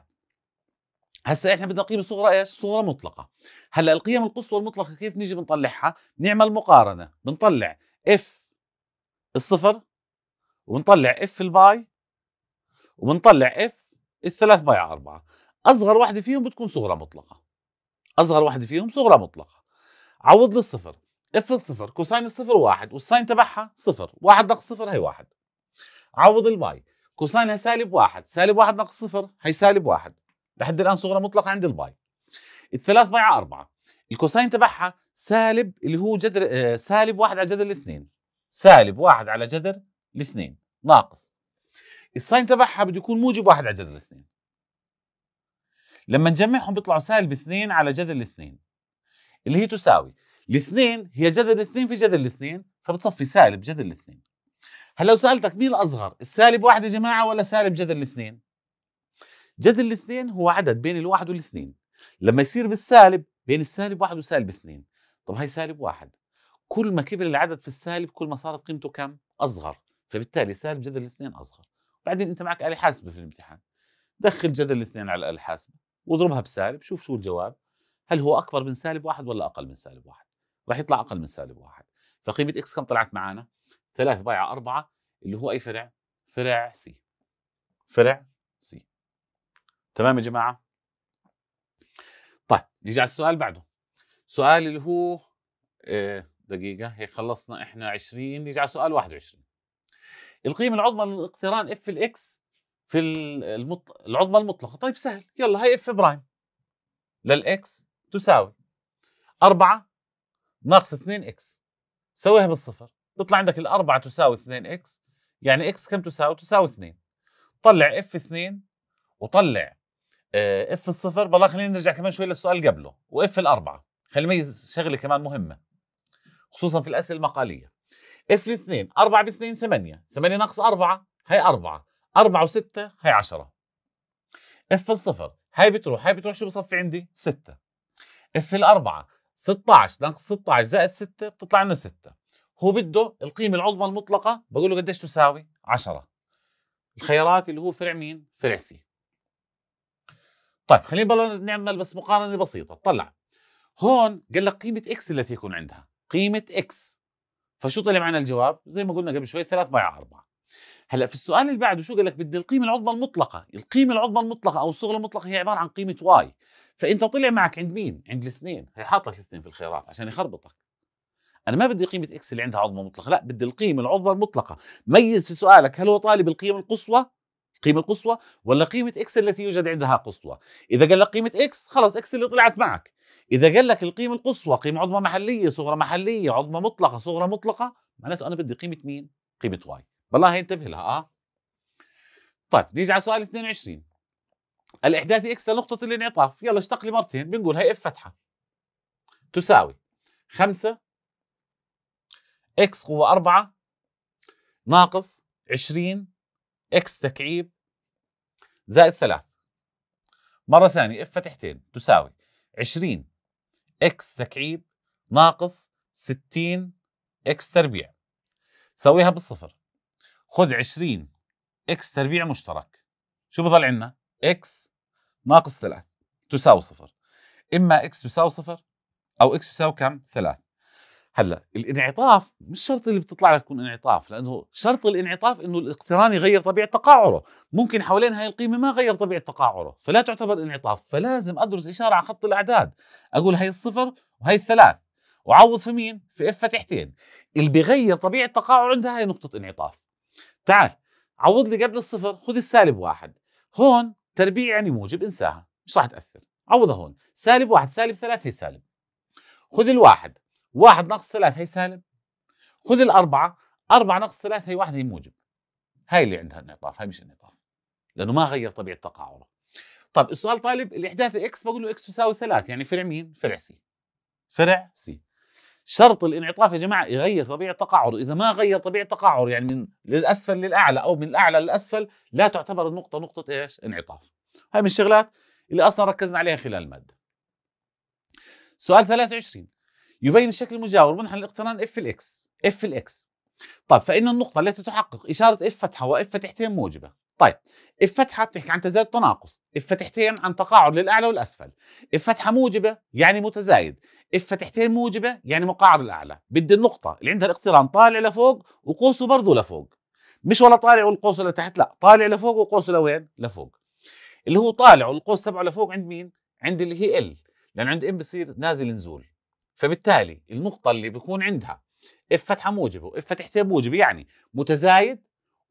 هسا احنا بدنا قيمه صغرى ايش؟ صغرى مطلقه. هلا القيم القصوى المطلقه كيف نيجي بنطلعها؟ نعمل مقارنه، بنطلع اف الصفر وبنطلع اف الباي وبنطلع اف الثلاث باي على أربعة أصغر واحدة فيهم بتكون صغرى مطلقة أصغر واحدة فيهم صغرى مطلقة عوض للصفر اف الصفر كوساين الصفر واحد والساين تبعها صفر واحد ناقص صفر هي واحد عوض الباي كوساينها سالب واحد سالب واحد ناقص صفر هي سالب واحد لحد الان صغرى مطلقه عند الباي الثلاث باي على أربعة الكوساين تبعها سالب اللي هو جذر آه، سالب واحد على جذر الاثنين سالب واحد على جذر الاثنين ناقص الساين تبعها بده يكون موجب واحد على جذر الاثنين لما نجمعهم بيطلعوا سالب اثنين على جذر الاثنين اللي هي تساوي الاثنين هي جذر الاثنين في جذر الاثنين فبتصفي سالب جذر الاثنين هلا لو سالتك مين الاصغر السالب واحد يا جماعه ولا سالب جذر الاثنين جذر الاثنين هو عدد بين الواحد والاثنين لما يصير بالسالب بين السالب واحد وسالب اثنين طب هاي سالب واحد كل ما كبر العدد في السالب كل ما صارت قيمته كم اصغر فبالتالي سالب جذر الاثنين اصغر بعدين انت معك آلة حاسبة في الامتحان دخل جذر الاثنين على الآلة الحاسبة واضربها بسالب شوف شو الجواب هل هو أكبر من سالب واحد ولا أقل من سالب واحد راح يطلع أقل من سالب واحد فقيمة إكس كم طلعت معنا 3 بايعة أربعة اللي هو أي فرع فرع سي فرع سي تمام يا جماعه طيب نيجي على السؤال بعده سؤال اللي هو آه، دقيقه هيك خلصنا احنا 20 نيجي على سؤال 21 القيمه العظمى للاقتران اف الاكس في العظمى المطلقه طيب سهل يلا هي اف برايم للاكس تساوي 4 ناقص 2 اكس سويها بالصفر بيطلع عندك الأربعة تساوي 2 اكس يعني اكس كم تساوي؟ تساوي 2 طلع اف 2 وطلع آه، اف الصفر بالله خلينا نرجع كمان شوي للسؤال قبله واف الاربعه خلينا نميز شغله كمان مهمه خصوصا في الاسئله المقاليه اف الاثنين 4 باثنين 8 8 ناقص 4 هي 4 4 وستة هي 10 اف الصفر هاي بتروح هاي بتروح شو بصفي عندي 6 اف الاربعه 16 ناقص 16 زائد 6 بتطلع لنا 6 هو بده القيمه العظمى المطلقه بقول له قديش تساوي 10 الخيارات اللي هو فرع مين فرع سي طيب خلينا بالله نعمل بس مقارنه بسيطه طلع هون قال لك قيمه اكس التي يكون عندها قيمه اكس فشو طلع معنا الجواب زي ما قلنا قبل شوي ثلاث باي أربعة هلا في السؤال اللي بعده شو قال لك بدي القيمه العظمى المطلقه القيمه العظمى المطلقه او الصغرى المطلقه هي عباره عن قيمه واي فانت طلع معك عند مين عند الاثنين هي حاطة الاثنين في الخيارات عشان يخربطك انا ما بدي قيمه اكس اللي عندها عظمه مطلقه لا بدي القيمه العظمى المطلقه ميز في سؤالك هل هو طالب القيم القصوى القيمه القصوى ولا قيمه اكس التي يوجد عندها قصوى اذا قال لك قيمه اكس خلص اكس اللي طلعت معك اذا قال لك القيمه القصوى قيمه عظمى محليه صغرى محليه عظمى مطلقه صغرى مطلقه معناته انا بدي قيمه مين قيمه واي بالله انتبه لها اه طيب نيجي على سؤال 22 الاحداث اكس لنقطه الانعطاف يلا اشتق لي مرتين بنقول هي اف فتحه تساوي 5 اكس قوه 4 ناقص 20 اكس تكعيب زائد 3 مرة ثانية اف فتحتين تساوي 20 اكس تكعيب ناقص 60 اكس تربيع سويها بالصفر خذ 20 اكس تربيع مشترك شو بضل عندنا؟ اكس ناقص 3 تساوي صفر اما اكس تساوي صفر او اكس تساوي كم؟ 3 هلا الانعطاف مش شرط اللي بتطلع لك تكون انعطاف لانه شرط الانعطاف انه الاقتران يغير طبيعه تقاعره ممكن حوالين هاي القيمه ما غير طبيعه تقاعره فلا تعتبر انعطاف فلازم ادرس اشاره على خط الاعداد اقول هاي الصفر وهي الثلاث وعوض في مين في اف فتحتين اللي بيغير طبيعه تقاعر عندها هي نقطه انعطاف تعال عوض لي قبل الصفر خذ السالب واحد هون تربيع يعني موجب انساها مش راح تاثر عوضها هون سالب واحد سالب ثلاث هي سالب خذ الواحد واحد ناقص ثلاث هي سالب خذ الأربعة أربعة ناقص ثلاث هي واحد هي موجب هاي اللي عندها انعطاف هاي مش انعطاف لأنه ما غير طبيعة تقاعره طب السؤال طالب الإحداث إكس بقول له إكس تساوي ثلاث يعني فرع مين؟ فرع سي فرع سي شرط الانعطاف يا جماعه يغير طبيعه تقاعر اذا ما غير طبيعه تقاعر يعني من للاسفل للاعلى او من الاعلى للاسفل لا تعتبر النقطه نقطه ايش انعطاف هاي من الشغلات اللي اصلا ركزنا عليها خلال الماده سؤال 23 يبين الشكل المجاور منحنى الاقتران اف الاكس اف الاكس طيب فان النقطه التي تحقق اشاره اف فتحه واف فتحتين موجبه طيب اف فتحه بتحكي عن تزايد تناقص اف فتحتين عن تقاعد للاعلى والاسفل اف فتحه موجبه يعني متزايد اف فتحتين موجبه يعني مقاعد الاعلى بدي النقطه اللي عندها الاقتران طالع لفوق وقوسه برضه لفوق مش ولا طالع والقوس لتحت لا طالع لفوق وقوسه لوين لفوق اللي هو طالع والقوس تبعه لفوق عند مين عند اللي هي ال لان عند ام بصير نازل نزول فبالتالي النقطة اللي بيكون عندها اف فتحة موجبة واف فتحتين موجبة يعني متزايد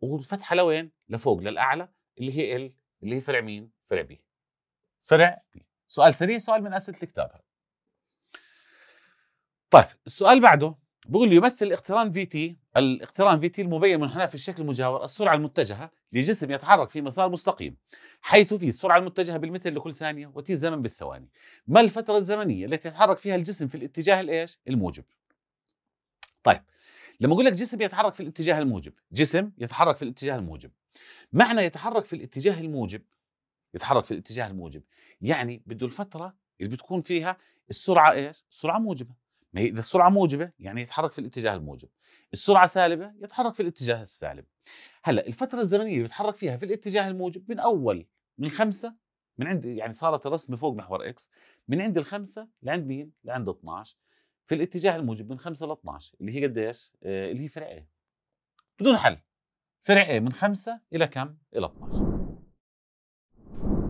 والفتحة لوين؟ لفوق للأعلى اللي هي ال اللي هي فرع مين؟ فرع بي فرع بي سؤال سريع سؤال من أسئلة الكتاب طيب السؤال بعده بقول يمثل اقتران في تي الاقتران في تي المبين منحنى في الشكل المجاور السرعه المتجهه لجسم يتحرك في مسار مستقيم حيث في السرعه المتجهه بالمتر لكل ثانيه وتي الزمن بالثواني ما الفتره الزمنيه التي يتحرك فيها الجسم في الاتجاه الايش الموجب طيب لما اقول لك جسم يتحرك في الاتجاه الموجب جسم يتحرك في الاتجاه الموجب معنى يتحرك في الاتجاه الموجب يتحرك في الاتجاه الموجب يعني بده الفتره اللي بتكون فيها السرعه ايش سرعه موجبه ما هي اذا السرعه موجبه يعني يتحرك في الاتجاه الموجب السرعه سالبه يتحرك في الاتجاه السالب هلا الفتره الزمنيه اللي بيتحرك فيها في الاتجاه الموجب من اول من خمسة من عند يعني صارت الرسمه فوق محور اكس من عند الخمسة لعند مين لعند 12 في الاتجاه الموجب من 5 ل 12 اللي هي قديش آه اللي هي فرع ايه بدون حل فرع ايه من 5 الى كم الى 12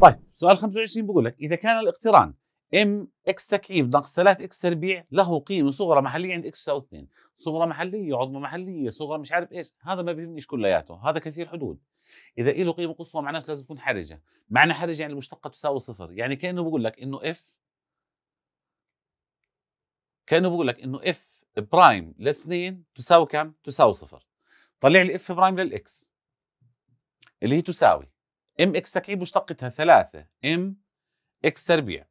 طيب سؤال 25 بقول لك اذا كان الاقتران ام اكس تكعيب ناقص 3 اكس تربيع له قيمه صغرى محليه عند اكس تساوي 2 صغرى محليه عظمى محليه صغرى مش عارف ايش هذا ما بيهمنيش كلياته هذا كثير حدود اذا له قيمه قصوى معناته لازم تكون حرجه معنى حرجه يعني المشتقه تساوي صفر يعني كانه بقول لك انه اف كانه بقول لك انه اف برايم لاثنين تساوي كم تساوي صفر طلع لي اف برايم للاكس اللي هي تساوي ام اكس تكعيب مشتقتها 3 ام اكس تربيع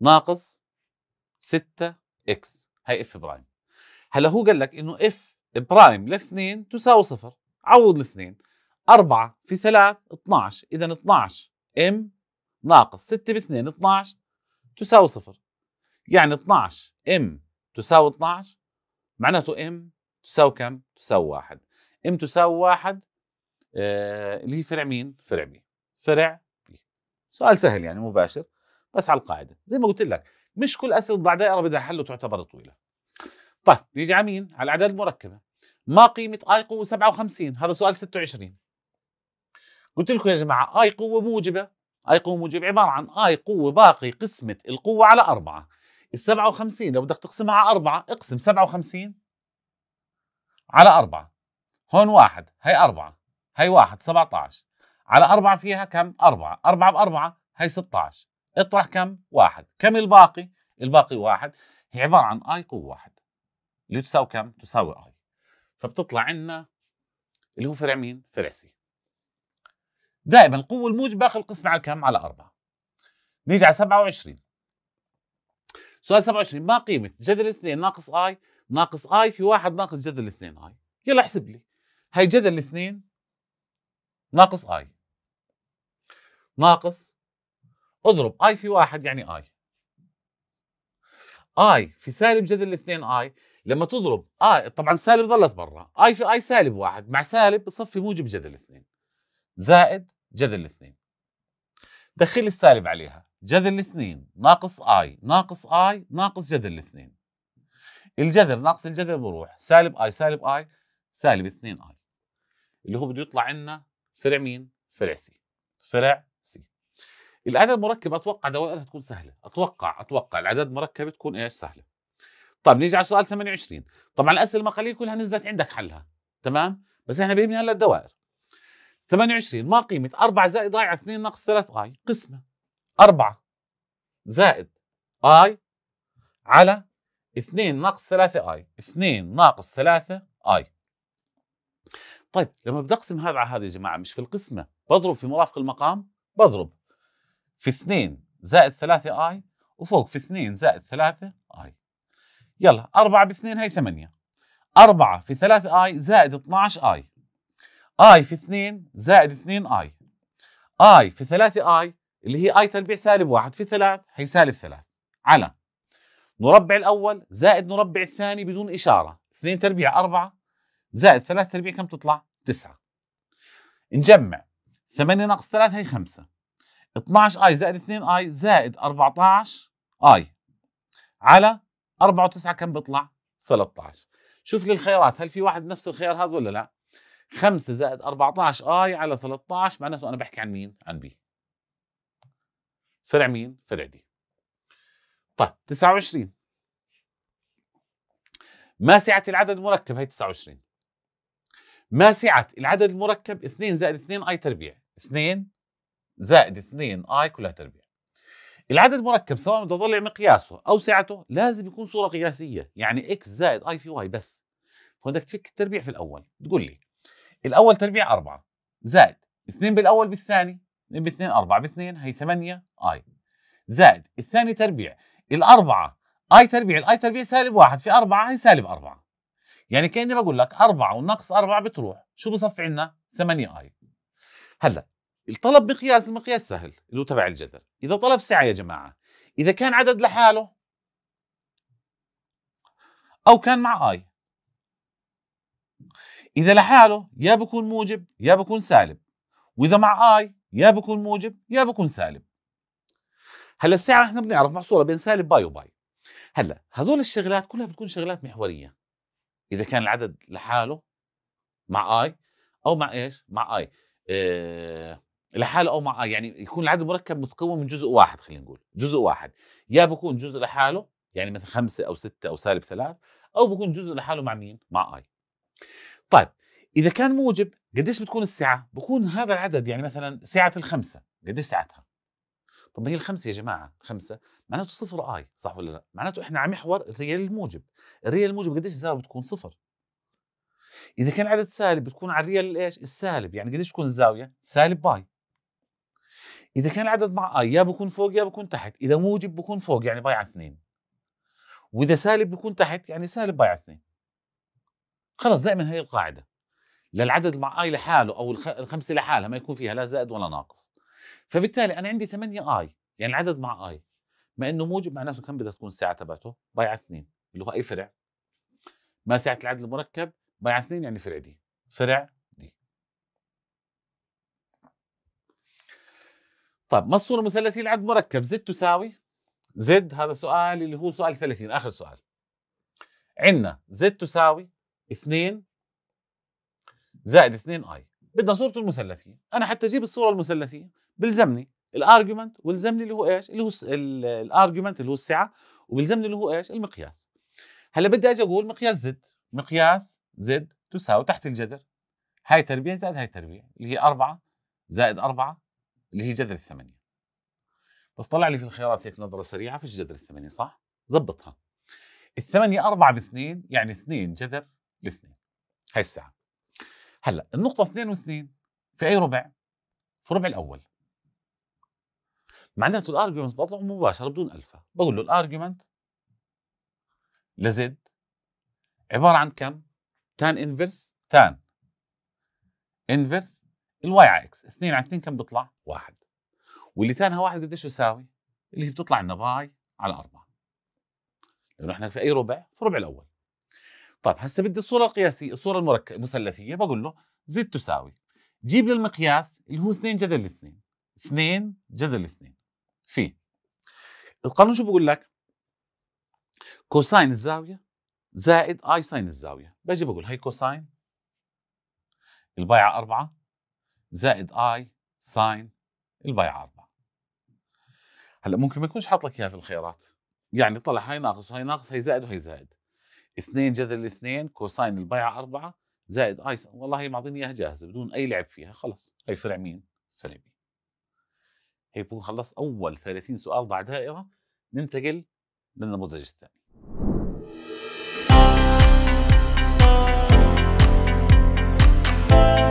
ناقص 6 اكس هي اف برايم هلا هو قال لك انه اف برايم لاثنين تساوي صفر عوض الاثنين 4 في 3 12 اذا 12 ام ناقص 6 ب 2 12 تساوي صفر يعني 12 ام تساوي 12 معناته ام تساوي كم؟ تساوي واحد ام تساوي واحد آه اللي هي فرع مين؟ فرع بي فرع بي سؤال سهل يعني مباشر بس على القاعده زي ما قلت لك مش كل اسئله دائره بدها حل وتعتبر طويله طيب نيجي على مين على الاعداد المركبه ما قيمه اي قوه 57 هذا سؤال 26 قلت لكم يا جماعه اي قوه موجبه اي قوه موجبه عباره عن اي قوه باقي قسمه القوه على أربعة ال 57 لو بدك تقسمها على أربعة اقسم 57 على أربعة هون واحد هي أربعة هي واحد 17 على أربعة فيها كم أربعة أربعة بأربعة هي 16 اطرح كم واحد كم الباقي الباقي واحد هي عبارة عن اي قوة واحد اللي تساوي كم تساوي اي فبتطلع عنا اللي هو فرع مين فرع سي دائما القوة الموجبة اخر قسمة على كم على أربعة نيجي على 27 سؤال 27 ما قيمة جذر 2 ناقص اي ناقص اي في واحد ناقص جذر 2 اي يلا احسب لي هي جذر 2 ناقص اي ناقص اضرب اي في واحد يعني اي اي في سالب جذر الاثنين اي لما تضرب اي طبعا سالب ظلت برا اي في اي سالب واحد مع سالب بصفي موجب جذر الاثنين زائد جذر الاثنين دخل السالب عليها جذر الاثنين ناقص اي ناقص اي ناقص جذر الاثنين الجذر ناقص الجذر بروح سالب اي سالب اي سالب 2 اي اللي هو بده يطلع عنا فرع مين؟ فرع سي فرع سي الاعداد المركبه اتوقع دوائرها تكون سهله اتوقع اتوقع الاعداد المركبه تكون ايش سهله طيب نيجي على سؤال 28 طبعا الاسئله المقاليه كلها نزلت عندك حلها تمام بس احنا بنبني هلا الدوائر 28 ما قيمه 4 زائد اي على 2 ناقص 3 اي قسمه 4 زائد اي على 2 ناقص 3 اي 2 ناقص 3 اي طيب لما بدي اقسم هذا على هذا يا جماعه مش في القسمه بضرب في مرافق المقام بضرب في 2 زائد 3 اي وفوق في 2 زائد 3 اي يلا 4 ب 2 هي 8 4 في 3 اي زائد 12 اي اي في 2 زائد 2 اي اي في 3 اي اللي هي اي تربيع سالب 1 في 3 هي سالب 3 على مربع الاول زائد مربع الثاني بدون اشاره 2 تربيع 4 زائد 3 تربيع كم تطلع 9 نجمع 8 ناقص 3 هي 5 12 اي زائد 2 اي زائد 14 اي على 4 و9 كم بيطلع 13 شوف لي الخيارات هل في واحد نفس الخيار هذا ولا لا 5 زائد 14 اي على 13 معناته انا بحكي عن مين عن بي فرع مين فرع دي طيب 29 ما سعة العدد المركب هي 29 ما سعة العدد المركب 2 زائد 2 اي تربيع 2 زائد 2 اي كلها تربيع العدد المركب سواء بدي اطلع مقياسه او سعته لازم يكون صوره قياسيه يعني اكس زائد اي في واي بس فبدك تفك التربيع في الاول تقول لي الاول تربيع 4 زائد 2 بالاول بالثاني 2 ب 2 4 2 هي 8 اي زائد الثاني تربيع الاربعه اي تربيع الاي تربيع سالب واحد في أربعة هي سالب أربعة يعني كاني بقول لك أربعة ونقص أربعة بتروح شو بصفي عندنا 8 اي هلا الطلب مقياس المقياس سهل اللي هو تبع الجدل اذا طلب سعه يا جماعه اذا كان عدد لحاله او كان مع اي اذا لحاله يا بكون موجب يا بكون سالب واذا مع اي يا بكون موجب يا بكون سالب هلا السعه احنا بنعرف محصوره بين سالب باي وباي هلا هذول الشغلات كلها بتكون شغلات محوريه اذا كان العدد لحاله مع اي او مع ايش مع اي إيه لحاله او مع يعني يكون العدد المركب متكون من جزء واحد خلينا نقول جزء واحد يا بكون جزء لحاله يعني مثلا خمسة او ستة او سالب ثلاث او بكون جزء لحاله مع مين مع اي طيب اذا كان موجب قديش بتكون السعه بكون هذا العدد يعني مثلا سعه الخمسه قديش سعتها طب ما هي الخمسه يا جماعه خمسه معناته صفر اي صح ولا لا معناته احنا على محور الريال الموجب الريال الموجب قديش الزاويه بتكون صفر اذا كان عدد سالب بتكون على الريال ايش؟ السالب يعني قديش تكون الزاويه سالب باي اذا كان العدد مع اي آه، يا بكون فوق يا بكون تحت اذا موجب بكون فوق يعني بايع اثنين واذا سالب بكون تحت يعني سالب بايع اثنين خلص دائما هي القاعده للعدد مع اي لحاله او الخمسه لحالها ما يكون فيها لا زائد ولا ناقص فبالتالي انا عندي 8 اي يعني العدد مع اي ما انه موجب معناته كم بدها تكون الساعه تبعته بايع اثنين اللي هو اي فرع ما سعه العدد المركب بايع اثنين يعني فرع دي فرع طيب ما الصوره المثلثيه لعد مركب زد تساوي زد هذا سؤال اللي هو سؤال 30 اخر سؤال عندنا زد تساوي 2 زائد 2 اي بدنا صورته المثلثيه انا حتى اجيب الصوره المثلثيه بلزمني الارجيومنت والزمني اللي هو ايش اللي هو الارجيومنت اللي هو السعه وبلزمني اللي هو ايش المقياس هلا بدي اجي اقول مقياس زد مقياس زد تساوي تحت الجذر هاي تربيع زائد هاي تربيع اللي هي 4 زائد 4 اللي هي جذر الثمانيه بس طلع لي في الخيارات هيك نظره سريعه فيش جذر الثمانيه صح؟ زبطها الثمانيه أربعة باثنين يعني اثنين جذر الاثنين هاي الساعه هلا النقطه اثنين واثنين في اي ربع؟ في الربع الاول معناته الارجيومنت بطلعه مباشره بدون الفا بقول له الارجيومنت لزد عباره عن كم؟ تان انفرس تان انفرس الواي على اكس 2 على 2 كم بيطلع؟ واحد واللي تانها واحد قديش يساوي؟ اللي هي بتطلع لنا باي على أربعة لأنه احنا في أي ربع؟ في الربع الأول طيب هسه بدي الصورة القياسية الصورة المركبة المثلثية بقول له زد تساوي جيب لي المقياس اللي هو 2 جذر 2 2 جذر 2 في القانون شو بقول لك؟ كوساين الزاوية زائد اي ساين الزاوية باجي بقول هي كوساين الباي على 4 زائد اي ساين الباي 4 هلا ممكن ما يكونش حاط لك اياها في الخيارات يعني طلع هاي ناقص وهي ناقص هي زائد وهي زائد 2 جذر 2 كوساين الباي على 4 زائد اي والله هي معطيني اياها جاهزه بدون اي لعب فيها خلص هي فرع مين؟ فرع بي هي بكون خلصت اول 30 سؤال ضع دائره ننتقل للنموذج الثاني thank you